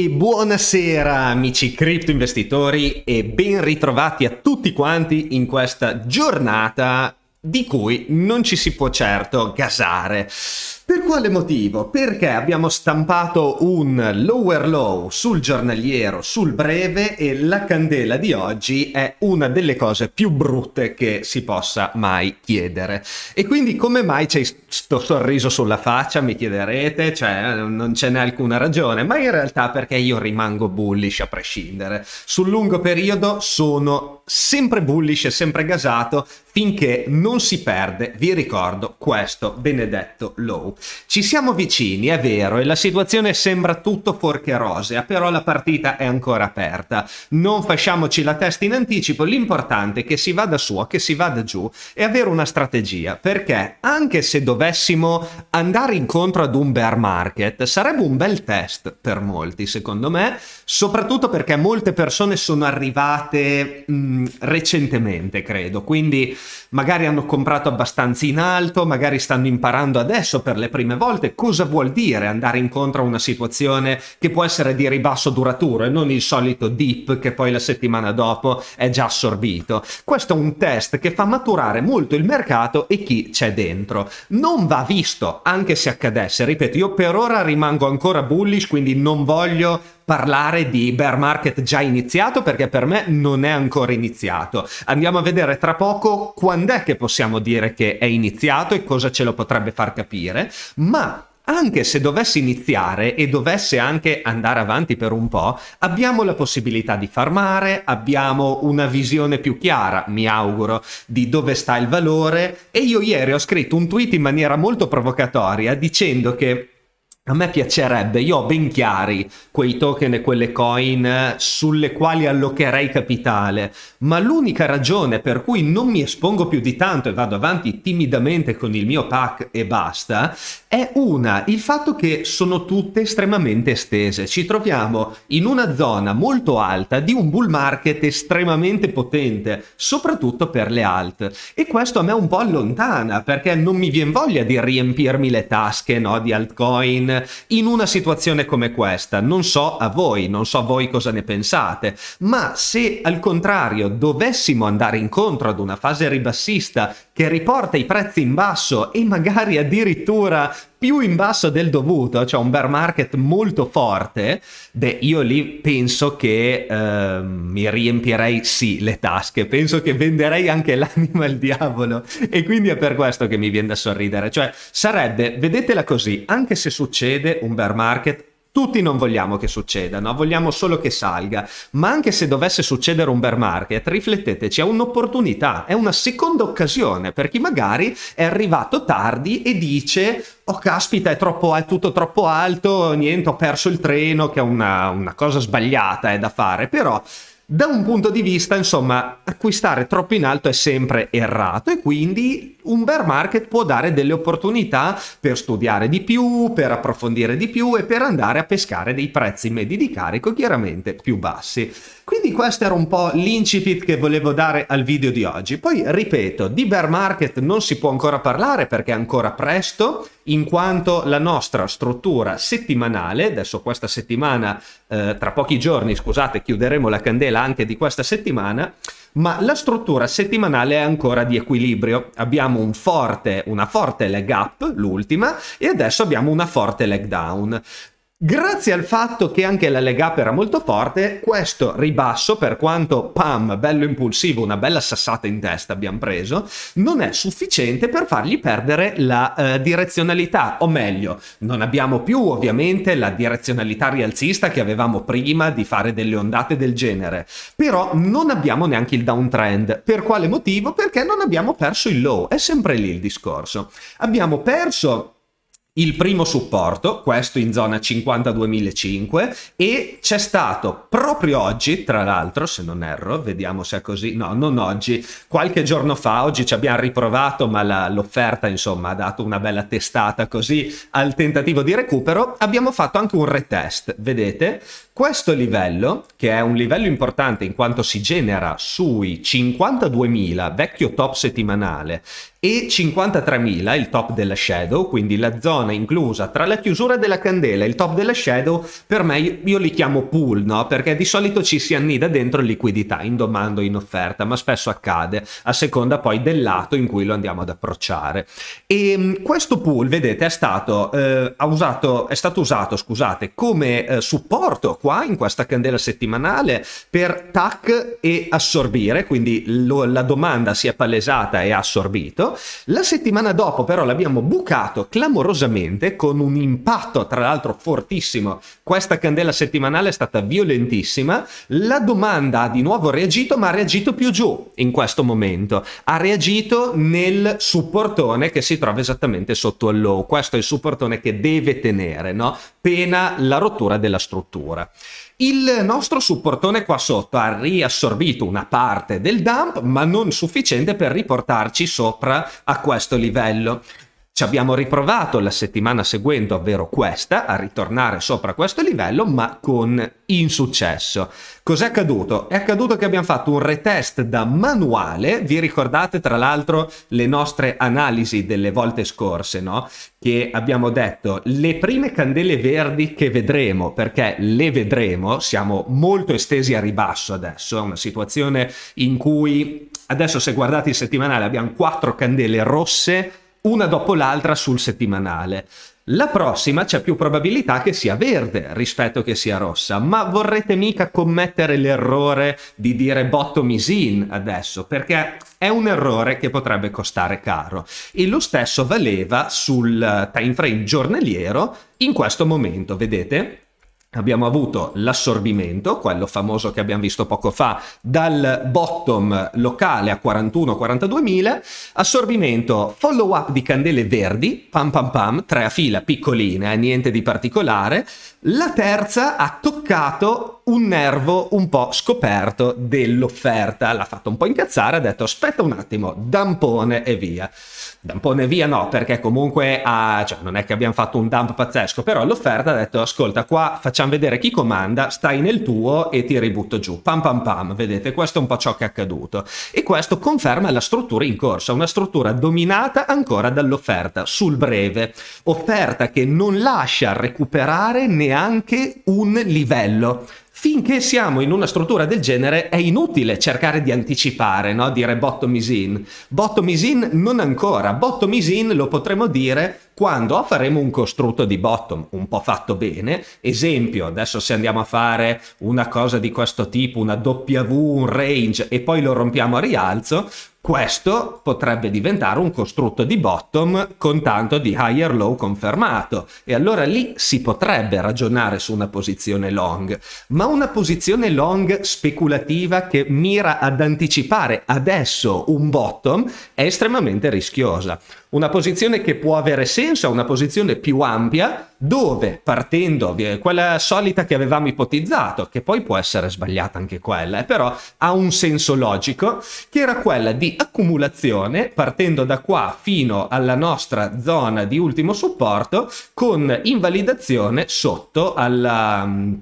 E buonasera amici cripto investitori e ben ritrovati a tutti quanti in questa giornata di cui non ci si può certo gasare. Per quale motivo? Perché abbiamo stampato un lower low sul giornaliero, sul breve e la candela di oggi è una delle cose più brutte che si possa mai chiedere. E quindi come mai c'è questo sorriso sulla faccia, mi chiederete, cioè non ce n'è alcuna ragione, ma in realtà perché io rimango bullish a prescindere. Sul lungo periodo sono sempre bullish e sempre gasato finché non si perde, vi ricordo, questo benedetto low. Ci siamo vicini, è vero, e la situazione sembra tutto fuorché rosea, però la partita è ancora aperta. Non facciamoci la testa in anticipo, l'importante è che si vada su, che si vada giù e avere una strategia, perché anche se dovessimo andare incontro ad un bear market, sarebbe un bel test per molti, secondo me, soprattutto perché molte persone sono arrivate mh, mm, recentemente, credo, quindi magari hanno comprato abbastanza in alto, magari stanno imparando adesso per le le prime volte cosa vuol dire andare incontro a una situazione che può essere di ribasso duraturo e non il solito dip che poi la settimana dopo è già assorbito. Questo è un test che fa maturare molto il mercato e chi c'è dentro. Non va visto, anche se accadesse, ripeto, io per ora rimango ancora bullish, quindi non voglio parlare di bear market già iniziato perché per me non è ancora iniziato. Andiamo a vedere tra poco quando è che possiamo dire che è iniziato e cosa ce lo potrebbe far capire, ma anche se dovesse iniziare e dovesse anche andare avanti per un po', abbiamo la possibilità di farmare, abbiamo una visione più chiara, mi auguro, di dove sta il valore e io ieri ho scritto un tweet in maniera molto provocatoria dicendo che a me piacerebbe, io ho ben chiari quei token e quelle coin sulle quali allocherei capitale, ma l'unica ragione per cui non mi espongo più di tanto e vado avanti timidamente con il mio pack e basta, è una, il fatto che sono tutte estremamente estese. Ci troviamo in una zona molto alta di un bull market estremamente potente, soprattutto per le alt. E questo a me un po' allontana, perché non mi viene voglia di riempirmi le tasche no, di altcoin in una situazione come questa. Non so a voi, non so voi cosa ne pensate, ma se al contrario dovessimo andare incontro ad una fase ribassista che riporta i prezzi in basso e magari addirittura più in basso del dovuto, cioè un bear market molto forte, beh, io lì penso che eh, mi riempirei sì le tasche, penso che venderei anche l'anima al diavolo e quindi è per questo che mi viene da sorridere, cioè sarebbe, vedetela così, anche se succede un bear market tutti non vogliamo che succeda, no? vogliamo solo che salga, ma anche se dovesse succedere un bear market, rifletteteci, è un'opportunità, è una seconda occasione per chi magari è arrivato tardi e dice oh caspita è, troppo, è tutto troppo alto, niente ho perso il treno, che è una, una cosa sbagliata è da fare, però da un punto di vista, insomma, acquistare troppo in alto è sempre errato e quindi un bear market può dare delle opportunità per studiare di più, per approfondire di più e per andare a pescare dei prezzi medi di carico chiaramente più bassi. Quindi questo era un po' l'incipit che volevo dare al video di oggi. Poi ripeto, di bear market non si può ancora parlare perché è ancora presto, in quanto la nostra struttura settimanale, adesso questa settimana, eh, tra pochi giorni, scusate, chiuderemo la candela anche di questa settimana, ma la struttura settimanale è ancora di equilibrio. Abbiamo un forte, una forte leg up, l'ultima, e adesso abbiamo una forte leg down. Grazie al fatto che anche la leg up era molto forte, questo ribasso, per quanto pam, bello impulsivo, una bella sassata in testa abbiamo preso, non è sufficiente per fargli perdere la eh, direzionalità, o meglio, non abbiamo più ovviamente la direzionalità rialzista che avevamo prima di fare delle ondate del genere, però non abbiamo neanche il downtrend. Per quale motivo? Perché non abbiamo perso il low, è sempre lì il discorso. Abbiamo perso il primo supporto, questo in zona 52.005, e c'è stato proprio oggi, tra l'altro, se non erro, vediamo se è così, no, non oggi, qualche giorno fa, oggi ci abbiamo riprovato, ma l'offerta, insomma, ha dato una bella testata così al tentativo di recupero, abbiamo fatto anche un retest, vedete, questo livello, che è un livello importante in quanto si genera sui 52.000 vecchio top settimanale e 53.000 il top della shadow, quindi la zona inclusa tra la chiusura della candela e il top della shadow, per me io li chiamo pool, no? Perché di solito ci si annida dentro liquidità in domanda o in offerta, ma spesso accade a seconda poi del lato in cui lo andiamo ad approcciare. E ehm, questo pool, vedete, è stato, eh, usato, è stato usato, scusate, come eh, supporto qua, in questa candela settimanale, per TAC e assorbire, quindi lo, la domanda si è palesata e ha assorbito. La settimana dopo però l'abbiamo bucato clamorosamente con un impatto tra l'altro fortissimo. Questa candela settimanale è stata violentissima, la domanda ha di nuovo reagito ma ha reagito più giù in questo momento, ha reagito nel supportone che si trova esattamente sotto il low, questo è il supportone che deve tenere, no? pena la rottura della struttura. Il nostro supportone qua sotto ha riassorbito una parte del dump, ma non sufficiente per riportarci sopra a questo livello. Ci abbiamo riprovato la settimana seguente, ovvero questa, a ritornare sopra questo livello, ma con insuccesso. Cos'è accaduto? È accaduto che abbiamo fatto un retest da manuale, vi ricordate tra l'altro le nostre analisi delle volte scorse, no? Che abbiamo detto le prime candele verdi che vedremo, perché le vedremo, siamo molto estesi a ribasso adesso, è una situazione in cui adesso se guardate il settimanale abbiamo quattro candele rosse una dopo l'altra sul settimanale. La prossima c'è più probabilità che sia verde rispetto che sia rossa, ma vorrete mica commettere l'errore di dire bottom is in adesso, perché è un errore che potrebbe costare caro. E lo stesso valeva sul eh, time frame giornaliero in questo momento, vedete? Abbiamo avuto l'assorbimento, quello famoso che abbiamo visto poco fa, dal bottom locale a 41-42 mila, assorbimento follow up di candele verdi, pam pam pam, tre a fila, piccoline, eh, niente di particolare, la terza ha toccato un nervo un po' scoperto dell'offerta, l'ha fatto un po' incazzare, ha detto aspetta un attimo, dampone e via. Dampone e via no, perché comunque ah, cioè, non è che abbiamo fatto un dump pazzesco, però l'offerta ha detto ascolta qua facciamo vedere chi comanda, stai nel tuo e ti ributto giù, pam pam pam, vedete questo è un po' ciò che è accaduto. E questo conferma la struttura in corsa, una struttura dominata ancora dall'offerta sul breve, offerta che non lascia recuperare né neanche un livello. Finché siamo in una struttura del genere è inutile cercare di anticipare, no? dire bottom is in. Bottom is in non ancora, bottom is in lo potremo dire quando faremo un costrutto di bottom un po' fatto bene, esempio adesso se andiamo a fare una cosa di questo tipo, una W, un range e poi lo rompiamo a rialzo, questo potrebbe diventare un costrutto di bottom con tanto di higher low confermato e allora lì si potrebbe ragionare su una posizione long, ma una posizione long speculativa che mira ad anticipare adesso un bottom è estremamente rischiosa una posizione che può avere senso, una posizione più ampia, dove partendo quella solita che avevamo ipotizzato, che poi può essere sbagliata anche quella, eh, però ha un senso logico, che era quella di accumulazione, partendo da qua fino alla nostra zona di ultimo supporto, con invalidazione sotto alla mm,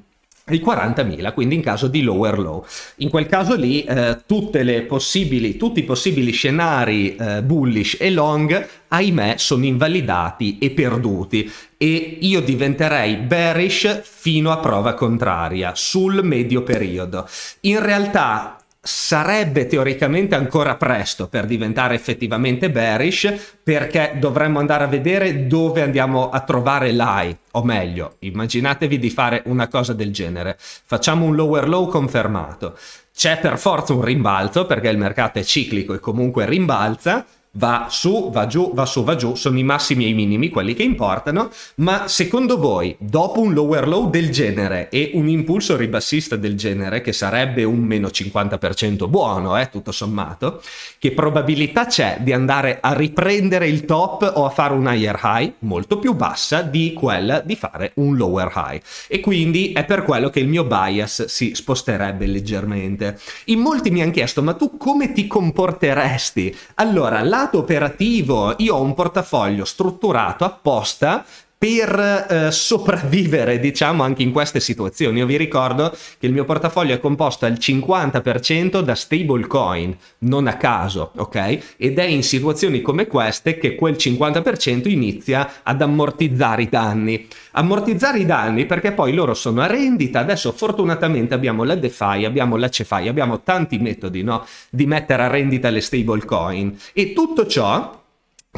i 40.000, quindi in caso di lower low. In quel caso lì eh, tutti i possibili scenari eh, bullish e long, ahimè, sono invalidati e perduti e io diventerei bearish fino a prova contraria sul medio periodo. In realtà sarebbe teoricamente ancora presto per diventare effettivamente bearish perché dovremmo andare a vedere dove andiamo a trovare l'high o meglio immaginatevi di fare una cosa del genere facciamo un lower low confermato c'è per forza un rimbalzo perché il mercato è ciclico e comunque rimbalza va su, va giù, va su, va giù, sono i massimi e i minimi quelli che importano, ma secondo voi dopo un lower low del genere e un impulso ribassista del genere, che sarebbe un meno 50% buono, eh, tutto sommato, che probabilità c'è di andare a riprendere il top o a fare un higher high molto più bassa di quella di fare un lower high? E quindi è per quello che il mio bias si sposterebbe leggermente. In molti mi hanno chiesto, ma tu come ti comporteresti? Allora, la lato operativo io ho un portafoglio strutturato apposta per eh, sopravvivere, diciamo, anche in queste situazioni. Io vi ricordo che il mio portafoglio è composto al 50% da stablecoin, non a caso, ok? Ed è in situazioni come queste che quel 50% inizia ad ammortizzare i danni. Ammortizzare i danni perché poi loro sono a rendita, adesso fortunatamente abbiamo la DeFi, abbiamo la CeFi, abbiamo tanti metodi, no? Di mettere a rendita le stablecoin e tutto ciò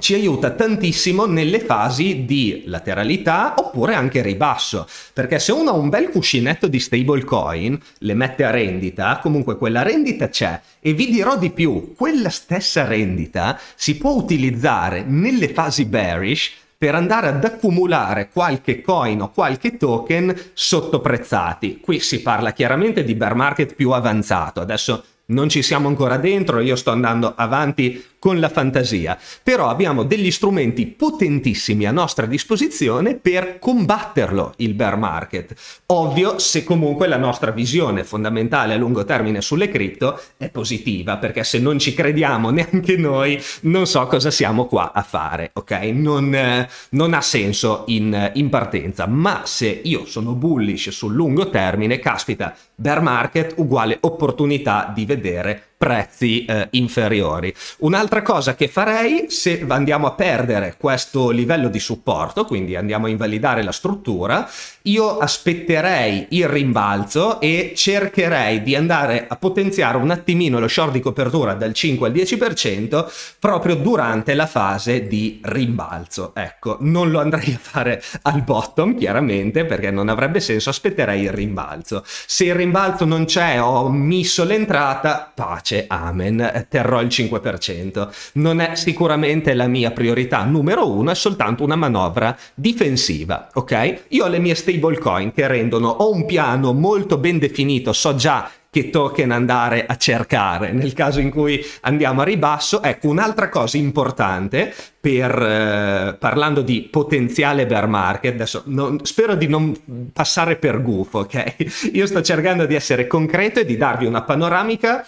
ci aiuta tantissimo nelle fasi di lateralità oppure anche ribasso, perché se uno ha un bel cuscinetto di stablecoin, le mette a rendita, comunque quella rendita c'è e vi dirò di più, quella stessa rendita si può utilizzare nelle fasi bearish per andare ad accumulare qualche coin o qualche token sottoprezzati. Qui si parla chiaramente di bear market più avanzato, adesso non ci siamo ancora dentro, io sto andando avanti con la fantasia, però abbiamo degli strumenti potentissimi a nostra disposizione per combatterlo il bear market. Ovvio se comunque la nostra visione fondamentale a lungo termine sulle cripto è positiva, perché se non ci crediamo neanche noi non so cosa siamo qua a fare, ok? Non, eh, non ha senso in, in partenza, ma se io sono bullish sul lungo termine, caspita, bear market uguale opportunità di vedere vedere prezzi eh, inferiori. Un'altra cosa che farei se andiamo a perdere questo livello di supporto, quindi andiamo a invalidare la struttura, io aspetterei il rimbalzo e cercherei di andare a potenziare un attimino lo short di copertura dal 5 al 10% proprio durante la fase di rimbalzo. Ecco, non lo andrei a fare al bottom chiaramente perché non avrebbe senso, aspetterei il rimbalzo. Se il rimbalzo non c'è ho misso l'entrata, pace pace, amen, terrò il 5%. Non è sicuramente la mia priorità numero uno, è soltanto una manovra difensiva, ok? Io ho le mie stablecoin che rendono, ho un piano molto ben definito, so già che token andare a cercare nel caso in cui andiamo a ribasso. Ecco, un'altra cosa importante per, eh, parlando di potenziale bear market, adesso non, spero di non passare per gufo, ok? Io sto cercando di essere concreto e di darvi una panoramica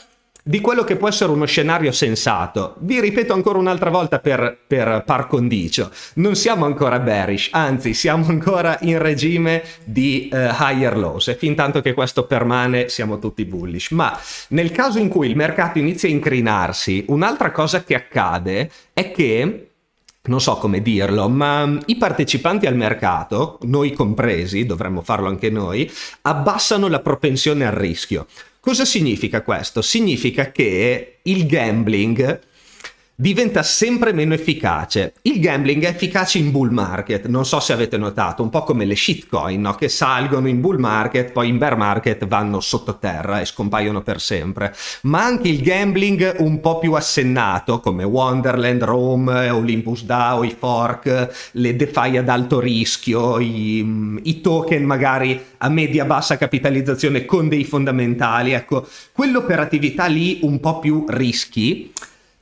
di quello che può essere uno scenario sensato. Vi ripeto ancora un'altra volta per, per, par condicio, non siamo ancora bearish, anzi siamo ancora in regime di eh, higher lows e fin tanto che questo permane siamo tutti bullish. Ma nel caso in cui il mercato inizia a incrinarsi, un'altra cosa che accade è che non so come dirlo, ma mm, i partecipanti al mercato, noi compresi, dovremmo farlo anche noi, abbassano la propensione al rischio. Cosa significa questo? Significa che il gambling diventa sempre meno efficace. Il gambling è efficace in bull market, non so se avete notato, un po' come le shitcoin no? che salgono in bull market, poi in bear market vanno sottoterra e scompaiono per sempre, ma anche il gambling un po' più assennato come Wonderland, Rome, Olympus DAO, i fork, le DeFi ad alto rischio, i, i token magari a media-bassa capitalizzazione con dei fondamentali, ecco, quell'operatività lì un po' più rischi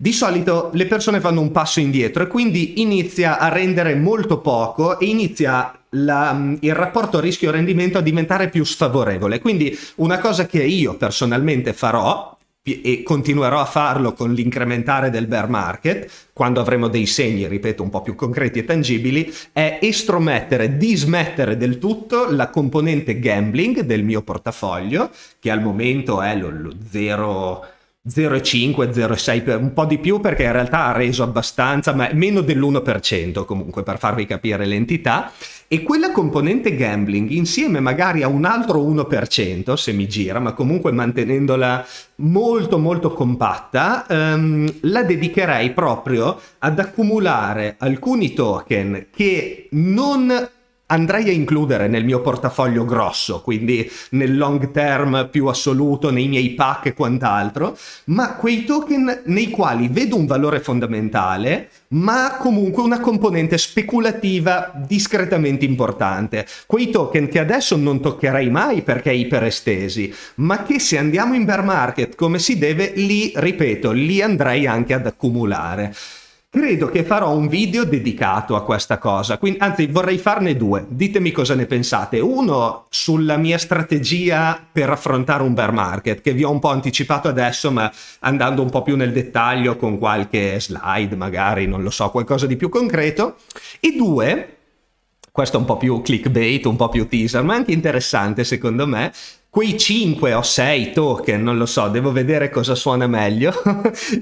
di solito le persone fanno un passo indietro e quindi inizia a rendere molto poco e inizia la, mm, il rapporto rischio-rendimento a diventare più sfavorevole. Quindi una cosa che io personalmente farò e continuerò a farlo con l'incrementare del bear market, quando avremo dei segni, ripeto, un po' più concreti e tangibili, è estromettere, dismettere del tutto la componente gambling del mio portafoglio, che al momento è lo, lo 0 0,5, 0,6, un po' di più perché in realtà ha reso abbastanza, ma meno dell'1% comunque per farvi capire l'entità. E quella componente gambling insieme magari a un altro 1% se mi gira, ma comunque mantenendola molto molto compatta, ehm, la dedicherei proprio ad accumulare alcuni token che non andrei a includere nel mio portafoglio grosso, quindi nel long term più assoluto, nei miei pack e quant'altro, ma quei token nei quali vedo un valore fondamentale, ma comunque una componente speculativa discretamente importante. Quei token che adesso non toccherei mai perché iperestesi, ma che se andiamo in bear market come si deve, lì, ripeto, li andrei anche ad accumulare. Credo che farò un video dedicato a questa cosa, quindi, anzi vorrei farne due, ditemi cosa ne pensate. Uno sulla mia strategia per affrontare un bear market, che vi ho un po' anticipato adesso, ma andando un po' più nel dettaglio con qualche slide, magari, non lo so, qualcosa di più concreto. E due, questo è un po' più clickbait, un po' più teaser, ma anche interessante secondo me, quei 5 o 6 token, non lo so, devo vedere cosa suona meglio,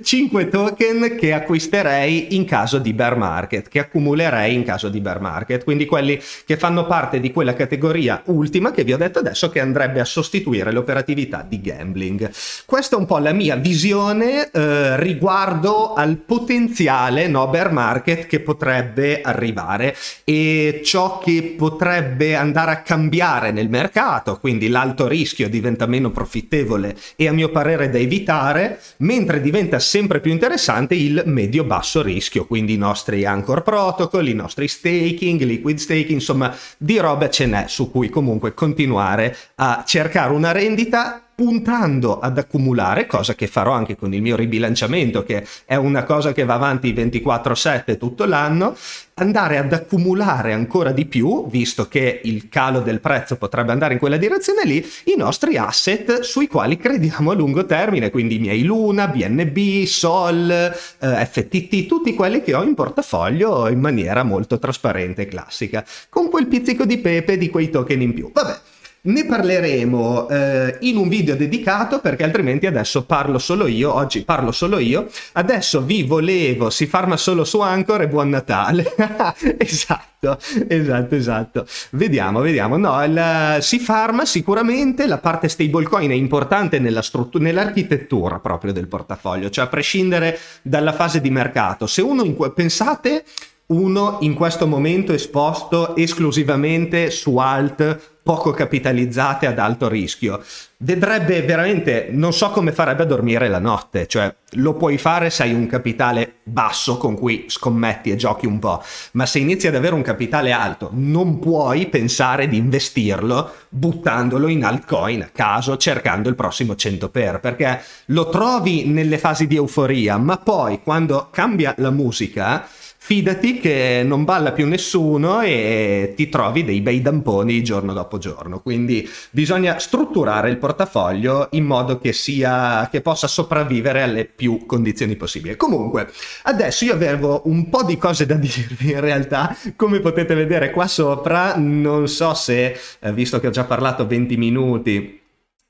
5 token che acquisterei in caso di bear market, che accumulerei in caso di bear market, quindi quelli che fanno parte di quella categoria ultima che vi ho detto adesso che andrebbe a sostituire l'operatività di gambling. Questa è un po' la mia visione eh, riguardo al potenziale no, bear market che potrebbe arrivare e ciò che potrebbe andare a cambiare nel mercato, quindi l'alto rischio rischio diventa meno profittevole e a mio parere da evitare, mentre diventa sempre più interessante il medio-basso rischio, quindi i nostri anchor protocol, i nostri staking, liquid staking, insomma di roba ce n'è su cui comunque continuare a cercare una rendita puntando ad accumulare, cosa che farò anche con il mio ribilanciamento, che è una cosa che va avanti 24/7 tutto l'anno, andare ad accumulare ancora di più, visto che il calo del prezzo potrebbe andare in quella direzione lì, i nostri asset sui quali crediamo a lungo termine, quindi i miei Luna, BNB, Sol, eh, FTT, tutti quelli che ho in portafoglio in maniera molto trasparente e classica, con quel pizzico di pepe di quei token in più. Vabbè, ne parleremo eh, in un video dedicato perché altrimenti adesso parlo solo io, oggi parlo solo io. Adesso vi volevo, si farma solo su Anchor e buon Natale. esatto, esatto, esatto. Vediamo, vediamo. No, la, si farma sicuramente, la parte stablecoin è importante nella struttura, nell'architettura proprio del portafoglio, cioè a prescindere dalla fase di mercato. Se uno, in, pensate uno in questo momento esposto esclusivamente su alt poco capitalizzate ad alto rischio. Vedrebbe veramente, non so come farebbe a dormire la notte, cioè lo puoi fare se hai un capitale basso con cui scommetti e giochi un po', ma se inizi ad avere un capitale alto non puoi pensare di investirlo buttandolo in altcoin a caso cercando il prossimo 100 per, perché lo trovi nelle fasi di euforia, ma poi quando cambia la musica fidati che non balla più nessuno e ti trovi dei bei damponi giorno dopo giorno. Quindi bisogna strutturare il portafoglio in modo che, sia, che possa sopravvivere alle più condizioni possibili. Comunque, adesso io avevo un po' di cose da dirvi in realtà, come potete vedere qua sopra, non so se, eh, visto che ho già parlato 20 minuti,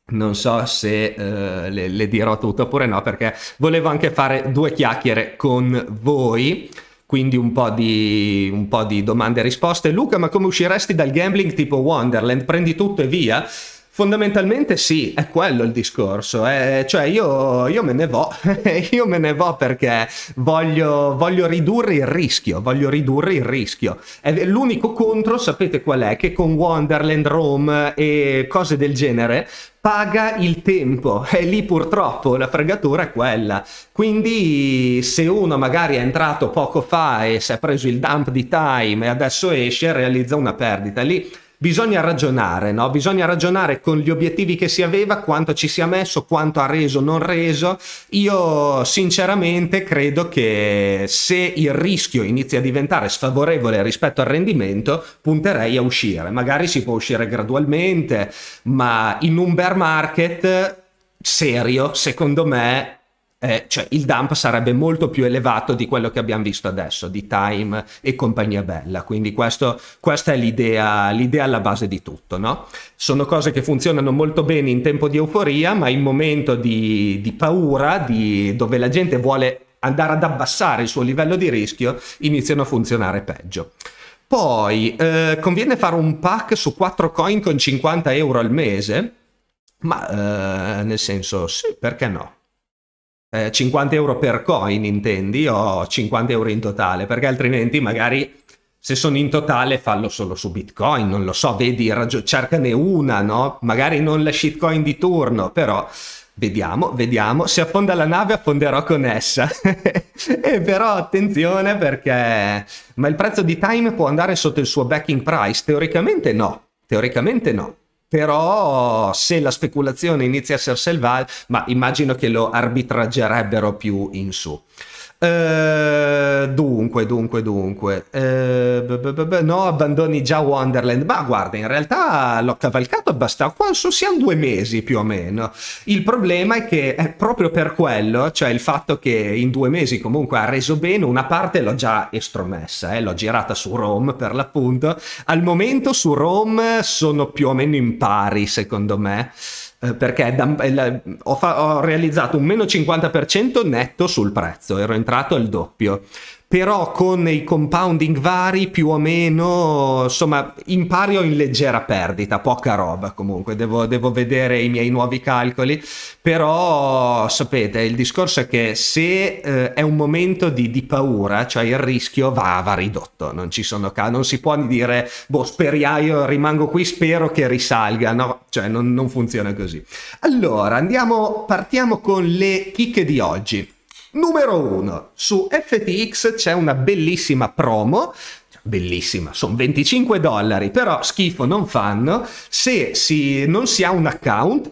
non so se uh, le, le dirò tutto oppure no, perché volevo anche fare due chiacchiere con voi quindi un po, di, un po' di domande e risposte. Luca, ma come usciresti dal gambling tipo Wonderland? Prendi tutto e via? Fondamentalmente sì, è quello il discorso, eh, cioè io, io, me ne vo, io me ne vo perché voglio, voglio, ridurre il rischio, voglio ridurre il rischio. L'unico contro, sapete qual è? Che con Wonderland, Rome e cose del genere paga il tempo è lì purtroppo la fregatura è quella quindi se uno magari è entrato poco fa e si è preso il dump di time e adesso esce realizza una perdita lì bisogna ragionare, no? bisogna ragionare con gli obiettivi che si aveva, quanto ci si è messo, quanto ha reso, non reso. Io sinceramente credo che se il rischio inizia a diventare sfavorevole rispetto al rendimento, punterei a uscire. Magari si può uscire gradualmente, ma in un bear market serio, secondo me eh, cioè il dump sarebbe molto più elevato di quello che abbiamo visto adesso, di Time e compagnia bella. Quindi questo, questa è l'idea, l'idea alla base di tutto. No? Sono cose che funzionano molto bene in tempo di euforia, ma in momento di, di paura, di, dove la gente vuole andare ad abbassare il suo livello di rischio, iniziano a funzionare peggio. Poi eh, conviene fare un pack su 4 coin con 50 euro al mese? Ma eh, nel senso sì, perché no? eh, 50 euro per coin intendi o 50 euro in totale, perché altrimenti magari se sono in totale fallo solo su Bitcoin, non lo so, vedi, raggio- cercane una, no? Magari non la shitcoin di turno, però vediamo, vediamo, se affonda la nave affonderò con essa. e però attenzione perché ma il prezzo di Time può andare sotto il suo backing price? Teoricamente no, teoricamente no. Però se la speculazione inizia a essere selvaggia, ma immagino che lo arbitraggerebbero più in su. Eh, dunque, dunque, dunque. Eh, no, abbandoni già Wonderland. Ma guarda, in realtà l'ho cavalcato abbastanza. Quanto siano due mesi più o meno. Il problema è che è proprio per quello, cioè il fatto che in due mesi comunque ha reso bene, una parte l'ho già estromessa, eh, l'ho girata su Rome per l'appunto. Al momento su Rome sono più o meno in pari, secondo me. Eh, perché da, eh, ho, fa- ho realizzato un meno 50% netto sul prezzo, ero entrato al doppio però con i compounding vari più o meno, insomma, in pari o in leggera perdita, poca roba comunque, devo, devo vedere i miei nuovi calcoli, però sapete, il discorso è che se eh, è un momento di, di, paura, cioè il rischio va, va ridotto, non, non si può dire, boh, speriaio rimango qui, spero che risalga, no, cioè non, non funziona così. Allora, andiamo, partiamo con le chicche di oggi. Numero 1. Su FTX c'è una bellissima promo bellissima, sono 25 dollari, però schifo non fanno, se si, non si ha un account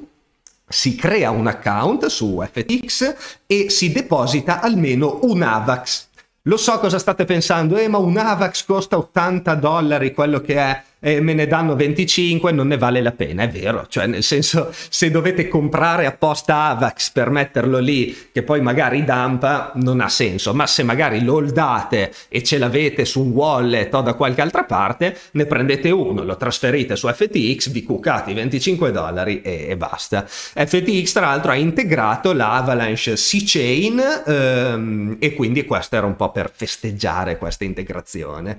si crea un account su FTX e si deposita almeno un AVAX. Lo so cosa state pensando, eh ma un AVAX costa 80 dollari quello che è, eh, me ne danno 25, non ne vale la pena, è vero, cioè nel senso se dovete comprare apposta Avax per metterlo lì che poi magari dampa non ha senso, ma se magari lo date e ce l'avete su un wallet o da qualche altra parte, ne prendete uno, lo trasferite su FTX, vi cucate i 25 dollari e, e, basta. FTX tra l'altro ha integrato l'Avalanche la C-Chain ehm, e quindi questo era un po' per festeggiare questa integrazione.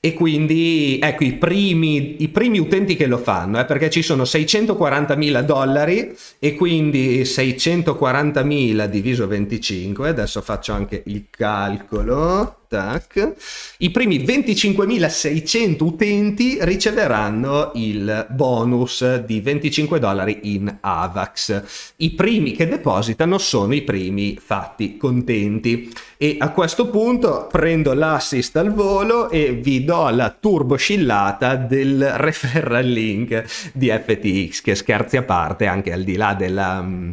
E quindi ecco i primi primi, i primi utenti che lo fanno, eh, perché ci sono 640.000 dollari e quindi 640.000 diviso 25, adesso faccio anche il calcolo, Tac. I primi 25.600 utenti riceveranno il bonus di 25 dollari in AVAX. I primi che depositano sono i primi fatti contenti. E a questo punto prendo l'assist al volo e vi do la turboscillata del referral link di FTX, che scherzi a parte, anche al di là della mm,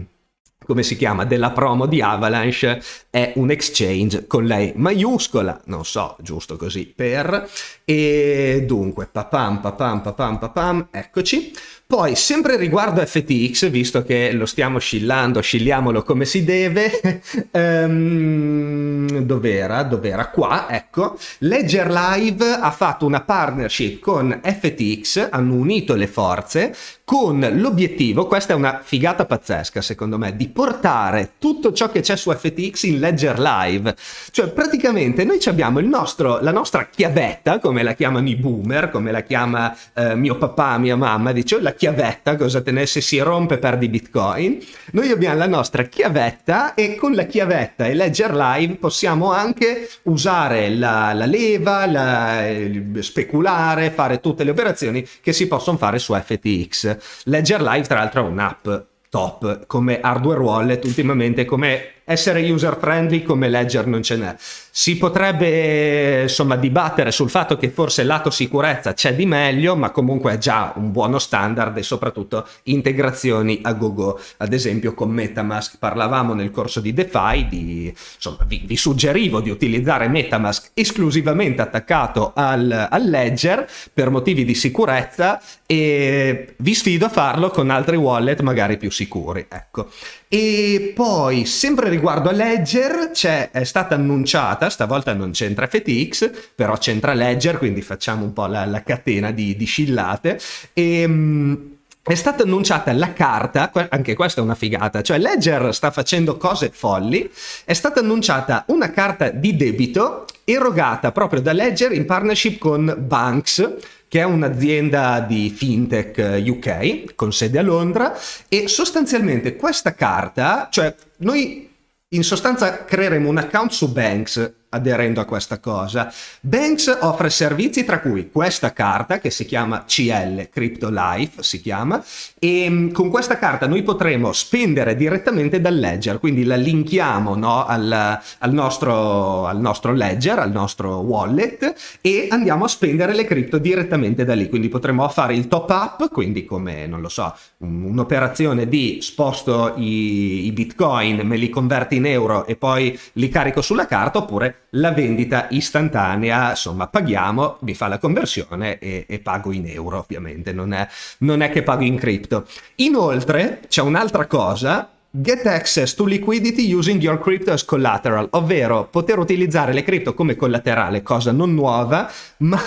come si chiama, della promo di Avalanche è un exchange con lei maiuscola, non so, giusto così per, e dunque, papam, papam, papam, papam, eccoci. Poi, sempre riguardo FTX, visto che lo stiamo scillando, scilliamolo come si deve, um, dov'era? Dov'era? Qua, ecco. Ledger Live ha fatto una partnership con FTX, hanno unito le forze con l'obiettivo, questa è una figata pazzesca secondo me, di portare tutto ciò che c'è su FTX in Ledger Live. Cioè praticamente noi abbiamo nostro, la nostra chiavetta, come la chiamano i boomer, come la chiama eh, mio papà, mia mamma, dicevo, oh, la chiavetta, cosa te se si rompe perdi bitcoin, noi abbiamo la nostra chiavetta e con la chiavetta e Ledger Live possiamo anche usare la, la leva, la, eh, speculare, fare tutte le operazioni che si possono fare su FTX. Ledger Live tra l'altro è un'app top come hardware wallet ultimamente come essere user friendly come Ledger non ce n'è. Si potrebbe insomma dibattere sul fatto che forse lato sicurezza c'è di meglio, ma comunque è già un buono standard e soprattutto integrazioni a gogo. Ad esempio con Metamask parlavamo nel corso di DeFi, di, insomma, vi, vi, suggerivo di utilizzare Metamask esclusivamente attaccato al, al Ledger per motivi di sicurezza e vi sfido a farlo con altri wallet magari più sicuri ecco e poi sempre riguardo a Ledger c'è è stata annunciata stavolta non c'entra FTX però c'entra Ledger quindi facciamo un po' la, la catena di, di scillate e ehm, è stata annunciata la carta, anche questa è una figata, cioè Ledger sta facendo cose folli, è stata annunciata una carta di debito erogata proprio da Ledger in partnership con Banks, che è un'azienda di fintech eh, UK con sede a Londra e sostanzialmente questa carta, cioè noi in sostanza creeremo un account su Banks aderendo a questa cosa. Banks offre servizi tra cui questa carta che si chiama CL, Crypto Life si chiama, e mm, con questa carta noi potremo spendere direttamente dal ledger, quindi la linkiamo no, al, al, nostro, al nostro ledger, al nostro wallet e andiamo a spendere le cripto direttamente da lì, quindi potremo fare il top up, quindi come, non lo so, un'operazione di sposto i, i bitcoin, me li converto in euro e poi li carico sulla carta oppure la vendita istantanea, insomma, paghiamo, mi fa la conversione e, e pago in euro, ovviamente, non è, non è che pago in cripto. Inoltre c'è un'altra cosa Get access to liquidity using your crypto as collateral, ovvero poter utilizzare le cripto come collaterale, cosa non nuova, ma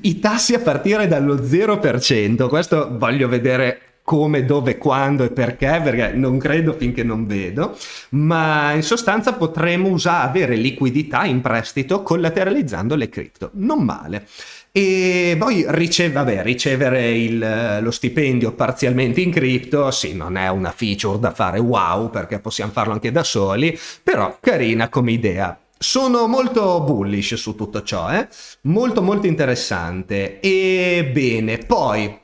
i tassi a partire dallo 0%. Questo voglio vedere come, dove, quando e perché, perché non credo finché non vedo, ma in sostanza potremo usare, avere liquidità in prestito collateralizzando le cripto. Non male. E poi riceve, vabbè, ricevere il, lo stipendio parzialmente in cripto, sì, non è una feature da fare wow, perché possiamo farlo anche da soli, però carina come idea. Sono molto bullish su tutto ciò, eh? molto molto interessante. E bene, poi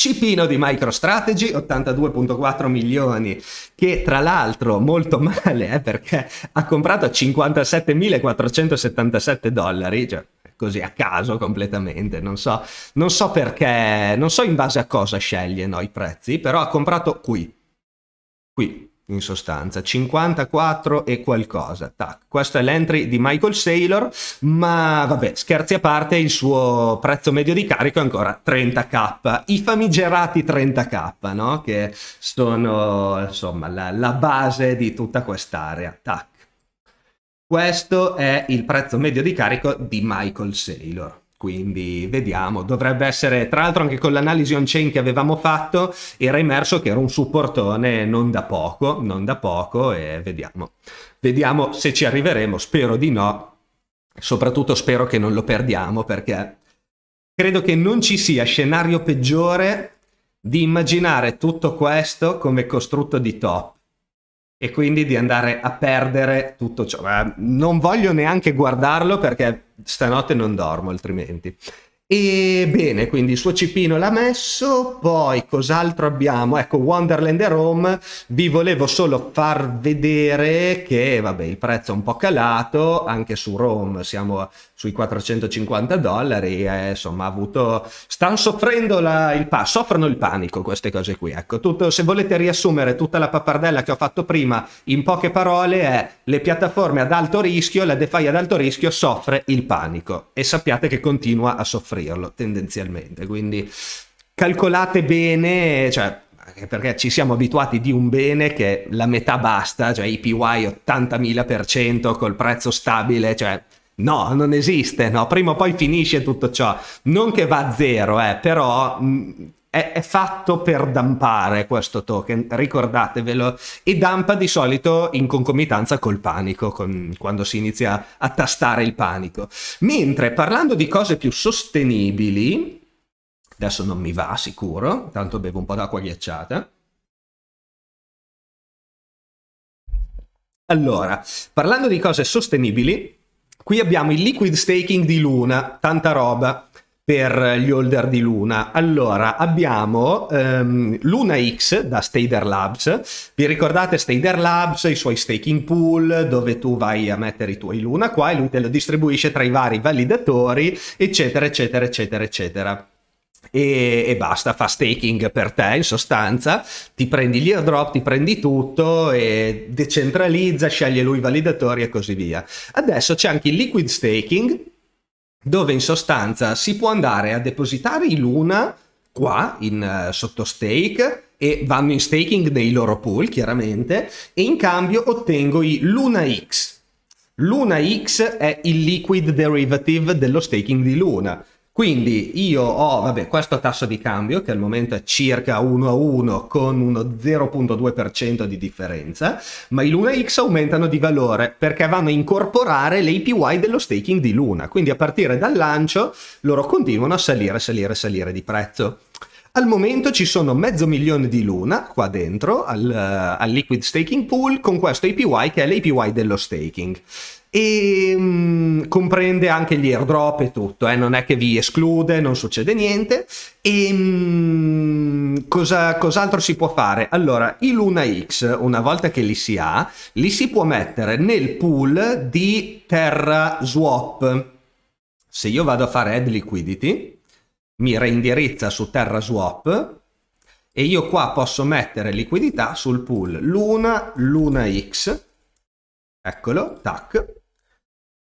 Cipino di MicroStrategy, 82.4 milioni, che tra l'altro molto male eh, perché ha comprato a 57.477 dollari, cioè così a caso completamente, non so, non so perché, non so in base a cosa sceglie no, i prezzi, però ha comprato qui, qui, in sostanza, 54 e qualcosa. Tac. Questo è l'entry di Michael Saylor, ma vabbè, scherzi a parte, il suo prezzo medio di carico è ancora 30k, i famigerati 30k, no? che sono insomma la, la base di tutta quest'area. Tac. Questo è il prezzo medio di carico di Michael Saylor. Quindi vediamo, dovrebbe essere, tra l'altro anche con l'analisi on-chain che avevamo fatto, era emerso che era un supportone non da poco, non da poco e vediamo. Vediamo se ci arriveremo, spero di no, soprattutto spero che non lo perdiamo perché credo che non ci sia scenario peggiore di immaginare tutto questo come costrutto di top e quindi di andare a perdere tutto ciò. Ma eh, non voglio neanche guardarlo perché stanotte non dormo altrimenti. E bene, quindi il suo cipino l'ha messo, poi cos'altro abbiamo? Ecco, Wonderland e Rome, vi volevo solo far vedere che, vabbè, il prezzo è un po' calato, anche su Rome siamo sui 450 dollari e insomma ha avuto stanno soffrendo la, il pa- soffrono il panico queste cose qui ecco tutto, se volete riassumere tutta la pappardella che ho fatto prima in poche parole è le piattaforme ad alto rischio la DeFi ad alto rischio soffre il panico e sappiate che continua a soffrirlo tendenzialmente quindi calcolate bene cioè perché ci siamo abituati di un bene che la metà basta, cioè i PY 80.000% col prezzo stabile, cioè No, non esiste, no, prima o poi finisce tutto ciò. Non che va a zero, eh, però mh, mm, è, è, fatto per dampare questo token, ricordatevelo. E dampa di solito in concomitanza col panico, con, quando si inizia a tastare il panico. Mentre parlando di cose più sostenibili, adesso non mi va sicuro, tanto bevo un po' d'acqua ghiacciata. Allora, parlando di cose sostenibili, Qui abbiamo il liquid staking di Luna, tanta roba per gli holder di Luna. Allora, abbiamo um, Luna X da Stader Labs. Vi ricordate Stader Labs, i suoi staking pool, dove tu vai a mettere i tuoi Luna qua e lui te lo distribuisce tra i vari validatori, eccetera, eccetera, eccetera, eccetera e, e, basta, fa staking per te in sostanza, ti prendi gli airdrop, ti prendi tutto e decentralizza, sceglie lui i validatori e così via. Adesso c'è anche il liquid staking dove in sostanza si può andare a depositare i Luna qua in uh, eh, sottostake e vanno in staking nei loro pool chiaramente e in cambio ottengo i Luna X. Luna X è il liquid derivative dello staking di Luna quindi io ho, vabbè, questo tasso di cambio che al momento è circa 1 a 1 con uno 0.2% di differenza, ma i Luna X aumentano di valore perché vanno a incorporare l'APY dello staking di Luna. Quindi a partire dal lancio loro continuano a salire, salire, salire di prezzo. Al momento ci sono mezzo milione di Luna qua dentro al, eh, al Liquid Staking Pool con questo APY che è l'APY dello staking e ehm, mh, comprende anche gli airdrop e tutto, eh? non è che vi esclude, non succede niente. E ehm, mh, cosa, cos'altro si può fare? Allora, i Luna X, una volta che li si ha, li si può mettere nel pool di Terra Swap. Se io vado a fare add liquidity, mi reindirizza su Terra Swap e io qua posso mettere liquidità sul pool Luna, Luna X, eccolo, tac,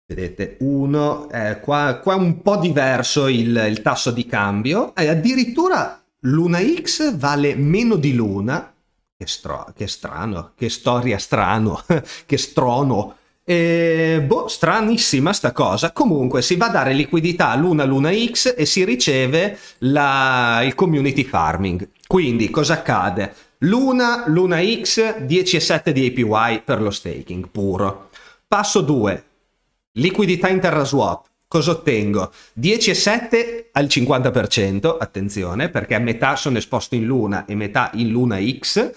Vedete, uno, eh, qua, qua, è un po' diverso il, il tasso di cambio, e addirittura Luna X vale meno di Luna, che, stro, che strano, che storia strano, che strono, e, boh, stranissima sta cosa. Comunque si va a dare liquidità a Luna Luna X e si riceve la, il community farming. Quindi cosa accade? Luna Luna X 10,7 di APY per lo staking puro. Passo 2, Liquidità in terra swap. Cosa ottengo? 10,7 al 50%, attenzione, perché a metà sono esposto in Luna e metà in Luna X,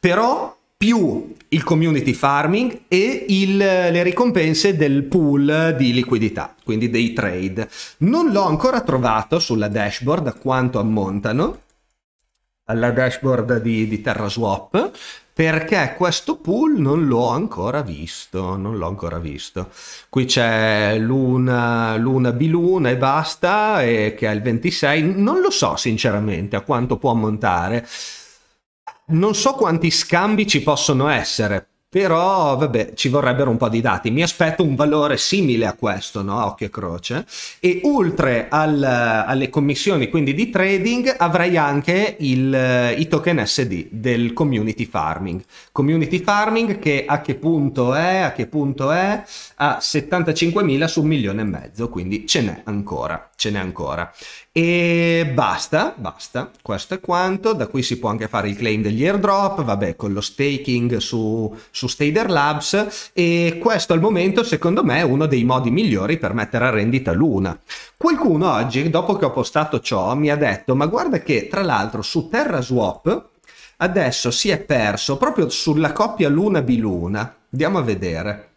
però più il community farming e il, le ricompense del pool di liquidità, quindi dei trade. Non l'ho ancora trovato sulla dashboard quanto ammontano alla dashboard di, di TerraSwap, perché questo pool non l'ho ancora visto, non l'ho ancora visto. Qui c'è Luna, Luna Biluna e basta, e che è il 26, non lo so sinceramente a quanto può ammontare. Non so quanti scambi ci possono essere, però vabbè ci vorrebbero un po' di dati mi aspetto un valore simile a questo no? occhio e croce e oltre al, alle commissioni quindi di trading avrei anche il, i token SD del community farming community farming che a che punto è a che punto è a 75.000 su un milione e mezzo quindi ce n'è ancora ce n'è ancora e basta, basta, questo è quanto, da qui si può anche fare il claim degli airdrop, vabbè con lo staking su, su Stader Labs e questo al momento secondo me è uno dei modi migliori per mettere a rendita Luna. Qualcuno oggi, dopo che ho postato ciò, mi ha detto ma guarda che tra l'altro su TerraSwap adesso si è perso proprio sulla coppia Luna-Biluna, andiamo a vedere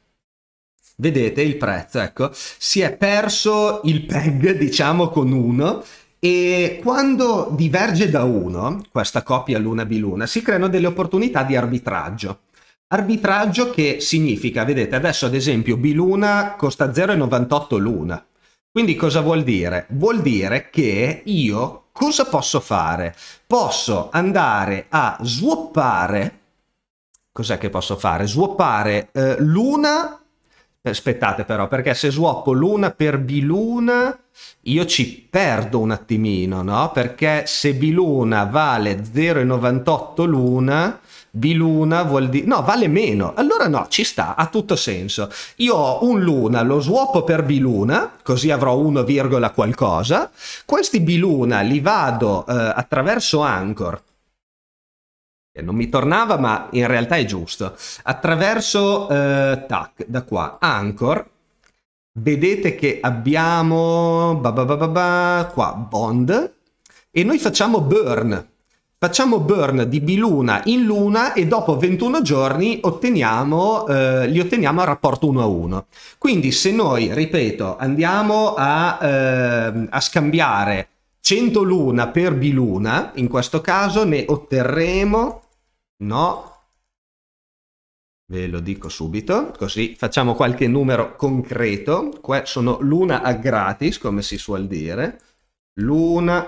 vedete il prezzo, ecco, si è perso il PEG, diciamo, con 1 e quando diverge da 1, questa coppia luna biluna, si creano delle opportunità di arbitraggio. Arbitraggio che significa, vedete, adesso ad esempio biluna costa 0,98 l'una. Quindi cosa vuol dire? Vuol dire che io cosa posso fare? Posso andare a swappare, cos'è che posso fare? Swappare eh, l'una Aspettate però, perché se swappo l'una per biluna io ci perdo un attimino, no? Perché se biluna vale 0,98 l'una, biluna vuol dire... No, vale meno. Allora no, ci sta, ha tutto senso. Io ho un luna, lo swappo per biluna, così avrò 1, qualcosa. Questi biluna li vado eh, attraverso Anchor eh, non mi tornava, ma in realtà è giusto. Attraverso, eh, tac, da qua, Anchor, vedete che abbiamo, ba ba ba qua, Bond, e noi facciamo Burn. Facciamo burn di biluna in luna e dopo 21 giorni otteniamo, eh, li otteniamo a rapporto 1 a 1. Quindi se noi, ripeto, andiamo a, eh, a scambiare 100 luna per biluna, in questo caso ne otterremo, no, ve lo dico subito, così facciamo qualche numero concreto, qua sono luna a gratis, come si suol dire, luna,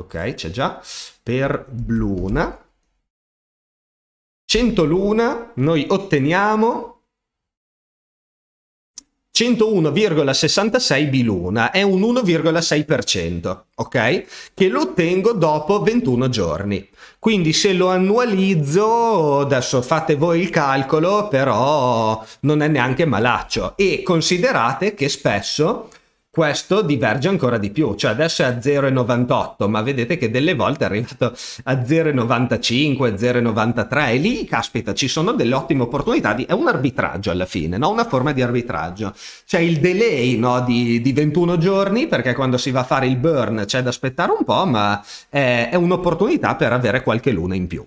ok, c'è già, per bluna, 100 luna noi otteniamo 101,66 biluna, è un 1,6%, ok? Che lo ottengo dopo 21 giorni. Quindi se lo annualizzo, adesso fate voi il calcolo, però non è neanche malaccio. E considerate che spesso questo diverge ancora di più, cioè adesso è a 0,98, ma vedete che delle volte è arrivato a 0,95, 0,93 e lì, caspita, ci sono delle ottime opportunità, di... è un arbitraggio alla fine, no? una forma di arbitraggio. C'è il delay no? di, di, 21 giorni, perché quando si va a fare il burn c'è da aspettare un po', ma è, è un'opportunità per avere qualche luna in più.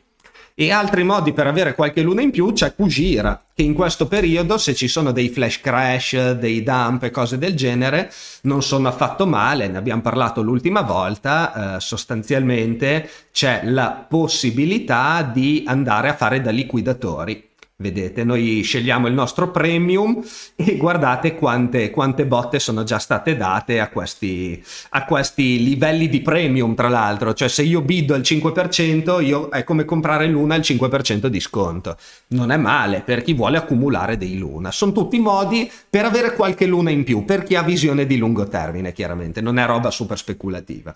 E altri modi per avere qualche luna in più c'è Kujira, che in questo periodo, se ci sono dei flash crash, dei dump e cose del genere, non sono affatto male. Ne abbiamo parlato l'ultima volta. Eh, sostanzialmente c'è la possibilità di andare a fare da liquidatori Vedete, noi scegliamo il nostro premium e guardate quante, quante botte sono già state date a questi, a questi, livelli di premium, tra l'altro. Cioè, se io biddo al 5%, io, è come comprare l'una al 5% di sconto. Non è male per chi vuole accumulare dei luna. Sono tutti modi per avere qualche luna in più, per chi ha visione di lungo termine, chiaramente. Non è roba super speculativa.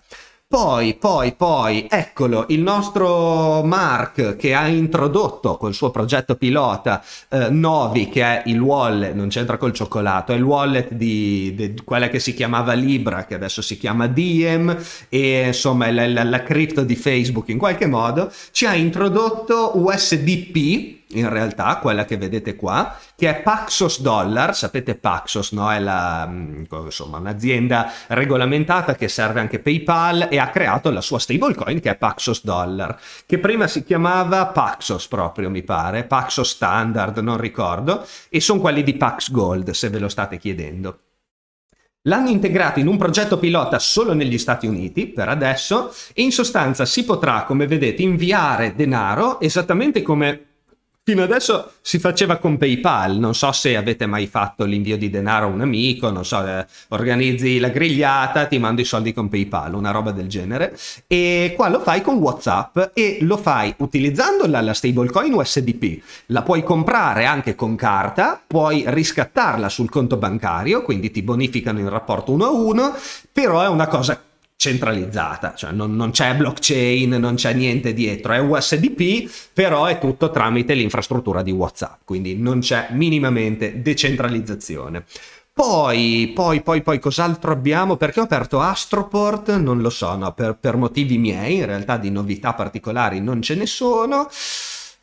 Poi, poi, poi, eccolo, il nostro Mark che ha introdotto col suo progetto pilota eh, Novi, che è il wallet, non c'entra col cioccolato, è il wallet di, di, quella che si chiamava Libra, che adesso si chiama Diem, e insomma la, la, la cripto di Facebook in qualche modo, ci ha introdotto USDP, in realtà, quella che vedete qua, che è Paxos Dollar, sapete Paxos, no? È la, mm, insomma, un'azienda regolamentata che serve anche PayPal e ha creato la sua stablecoin che è Paxos Dollar, che prima si chiamava Paxos proprio, mi pare, Paxos Standard, non ricordo, e sono quelli di Pax Gold, se ve lo state chiedendo. L'hanno integrato in un progetto pilota solo negli Stati Uniti per adesso e in sostanza si potrà, come vedete, inviare denaro esattamente come Fino adesso si faceva con PayPal, non so se avete mai fatto l'invio di denaro a un amico, non so, eh, organizzi la grigliata, ti mando i soldi con PayPal, una roba del genere. E qua lo fai con WhatsApp e lo fai utilizzando la, la stablecoin USDP. La puoi comprare anche con carta, puoi riscattarla sul conto bancario, quindi ti bonificano in rapporto uno a uno, però è una cosa centralizzata, cioè non, non, c'è blockchain, non c'è niente dietro, è USDP, però è tutto tramite l'infrastruttura di WhatsApp, quindi non c'è minimamente decentralizzazione. Poi, poi, poi, poi, cos'altro abbiamo? Perché ho aperto Astroport? Non lo so, no, per, per motivi miei, in realtà di novità particolari non ce ne sono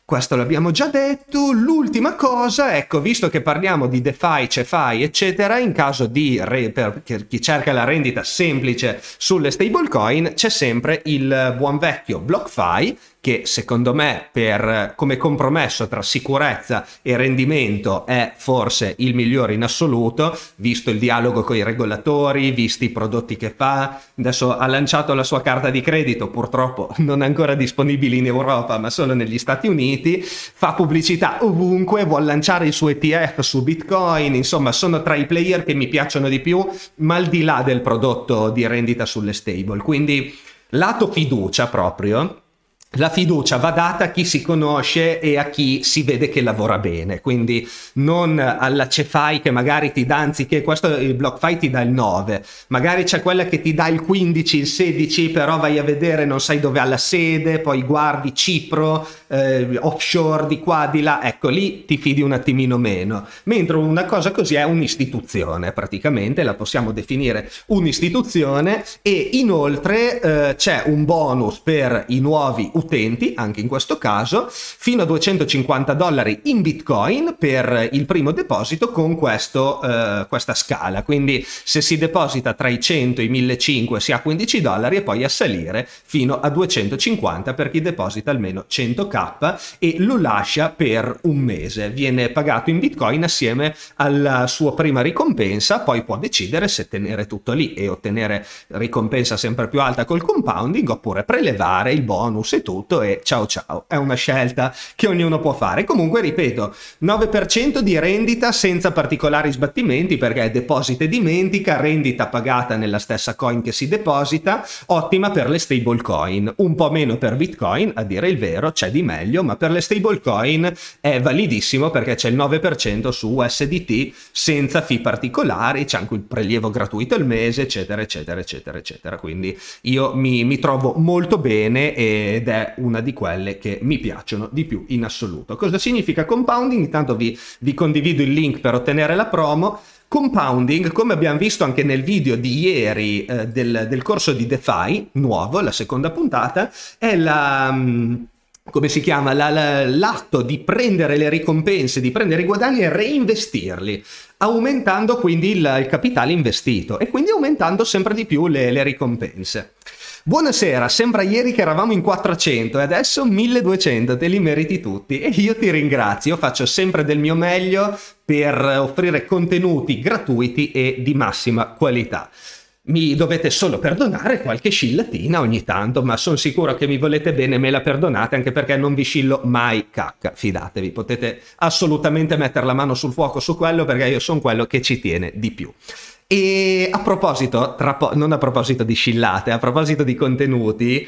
questo l'abbiamo già detto. L'ultima cosa, ecco, visto che parliamo di DeFi, CeFi, eccetera, in caso di, re, per chi cerca la rendita semplice sulle stablecoin, c'è sempre il buon vecchio BlockFi che secondo me per, come compromesso tra sicurezza e rendimento è forse il migliore in assoluto, visto il dialogo con i regolatori, visti i prodotti che fa. Adesso ha lanciato la sua carta di credito, purtroppo non ancora disponibile in Europa, ma solo negli Stati Uniti. Fa pubblicità ovunque, vuol lanciare il suo ETF su Bitcoin, insomma sono tra i player che mi piacciono di più, ma al di là del prodotto di rendita sulle stable. Quindi lato fiducia proprio la fiducia va data a chi si conosce e a chi si vede che lavora bene, quindi non alla Cefai che magari ti dà anziché questo il BlockFi ti dà il 9, magari c'è quella che ti dà il 15, il 16, però vai a vedere non sai dove ha la sede, poi guardi Cipro, eh, offshore di qua di là, ecco lì ti fidi un attimino meno, mentre una cosa così è un'istituzione praticamente, la possiamo definire un'istituzione e inoltre eh, c'è un bonus per i nuovi utenti, anche in questo caso, fino a 250 dollari in bitcoin per il primo deposito con questo, eh, questa scala. Quindi se si deposita tra i 100 e i 1500 si ha 15 dollari e poi a salire fino a 250 per chi deposita almeno 100k e lo lascia per un mese. Viene pagato in bitcoin assieme alla sua prima ricompensa, poi può decidere se tenere tutto lì e ottenere ricompensa sempre più alta col compounding oppure prelevare il bonus e tutto e ciao ciao, è una scelta che ognuno può fare. Comunque, ripeto, 9% di rendita senza particolari sbattimenti perché deposita e dimentica, rendita pagata nella stessa coin che si deposita, ottima per le stable coin, un po' meno per Bitcoin, a dire il vero, c'è di meglio, ma per le stable coin è validissimo perché c'è il 9% su USDT senza fee particolari, c'è anche il prelievo gratuito al mese, eccetera, eccetera, eccetera, eccetera. Quindi io mi, mi trovo molto bene ed è è una di quelle che mi piacciono di più in assoluto. Cosa significa compounding? Intanto vi, vi condivido il link per ottenere la promo. Compounding, come abbiamo visto anche nel video di ieri eh, del, del, corso di DeFi, nuovo, la seconda puntata, è la... Um, come si chiama, la, la, l'atto di prendere le ricompense, di prendere i guadagni e reinvestirli, aumentando quindi il, il capitale investito e quindi aumentando sempre di più le, le ricompense. Buonasera, sembra ieri che eravamo in 400 e adesso 1200, te li meriti tutti e io ti ringrazio, faccio sempre del mio meglio per offrire contenuti gratuiti e di massima qualità. Mi dovete solo perdonare qualche scillatina ogni tanto, ma sono sicuro che mi volete bene, me la perdonate anche perché non vi scillo mai cacca, fidatevi, potete assolutamente mettere la mano sul fuoco su quello perché io sono quello che ci tiene di più. E a proposito, po- non a proposito di scillate, a proposito di contenuti,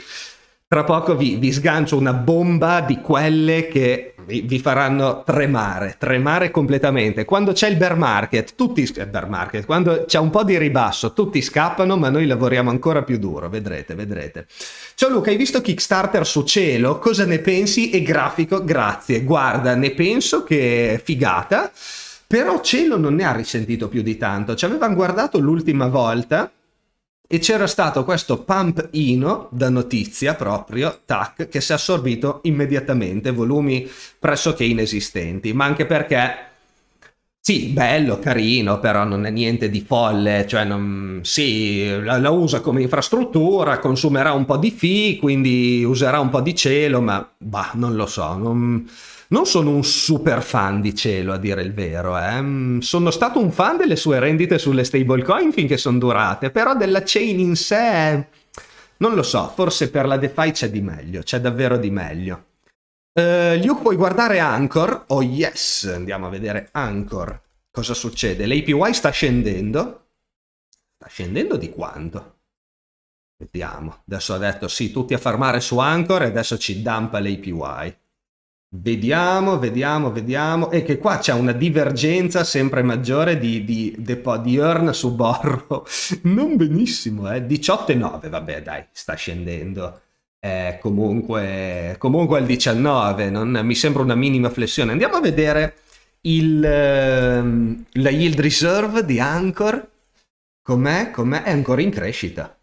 tra poco vi, vi sgancio una bomba di quelle che vi, vi, faranno tremare, tremare completamente. Quando c'è il bear market, tutti, eh, bear market, quando c'è un po' di ribasso, tutti scappano, ma noi lavoriamo ancora più duro, vedrete, vedrete. Ciao Luca, hai visto Kickstarter su cielo? Cosa ne pensi? E grafico, grazie. Guarda, ne penso che figata. Però Cielo non ne ha risentito più di tanto. Ci avevano guardato l'ultima volta e c'era stato questo pump ino da notizia proprio, tac, che si è assorbito immediatamente, volumi pressoché inesistenti, ma anche perché sì, bello, carino, però non è niente di folle, cioè non, sì, la, la, usa come infrastruttura, consumerà un po' di FI, quindi userà un po' di cielo, ma bah, non lo so, non, non sono un super fan di cielo a dire il vero, eh. Mm, sono stato un fan delle sue rendite sulle stablecoin finché sono durate, però della chain in sé, non lo so, forse per la DeFi c'è di meglio, c'è davvero di meglio. Uh, Luke puoi guardare Anchor, oh yes, andiamo a vedere Anchor, cosa succede? L'APY sta scendendo, sta scendendo di quanto? Vediamo, adesso ha detto sì, tutti a farmare su Anchor e adesso ci dampa l'APY. Vediamo, vediamo, vediamo. E che qua c'è una divergenza sempre maggiore di, di, di, di earn su Borro. Non benissimo, eh. 18,9, vabbè dai, sta scendendo è comunque, comunque al 19, non mi sembra una minima flessione. Andiamo a vedere il, ehm, la yield reserve di Anchor, com'è, com'è, è ancora in crescita.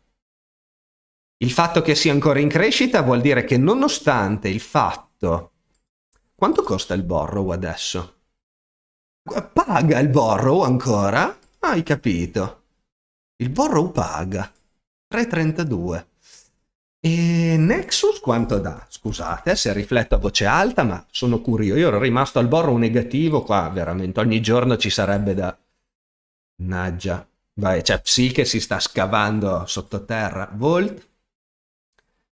Il fatto che sia ancora in crescita vuol dire che nonostante il fatto... Quanto costa il borrow adesso? Paga il borrow ancora? Hai capito. Il borrow paga. 3,32. E Nexus quanto dà? Scusate se rifletto a voce alta, ma sono curioso. Io ero rimasto al borro negativo qua, veramente. Ogni giorno ci sarebbe da... Naggia. Vai, c'è Psi che si sta scavando sottoterra. Volt,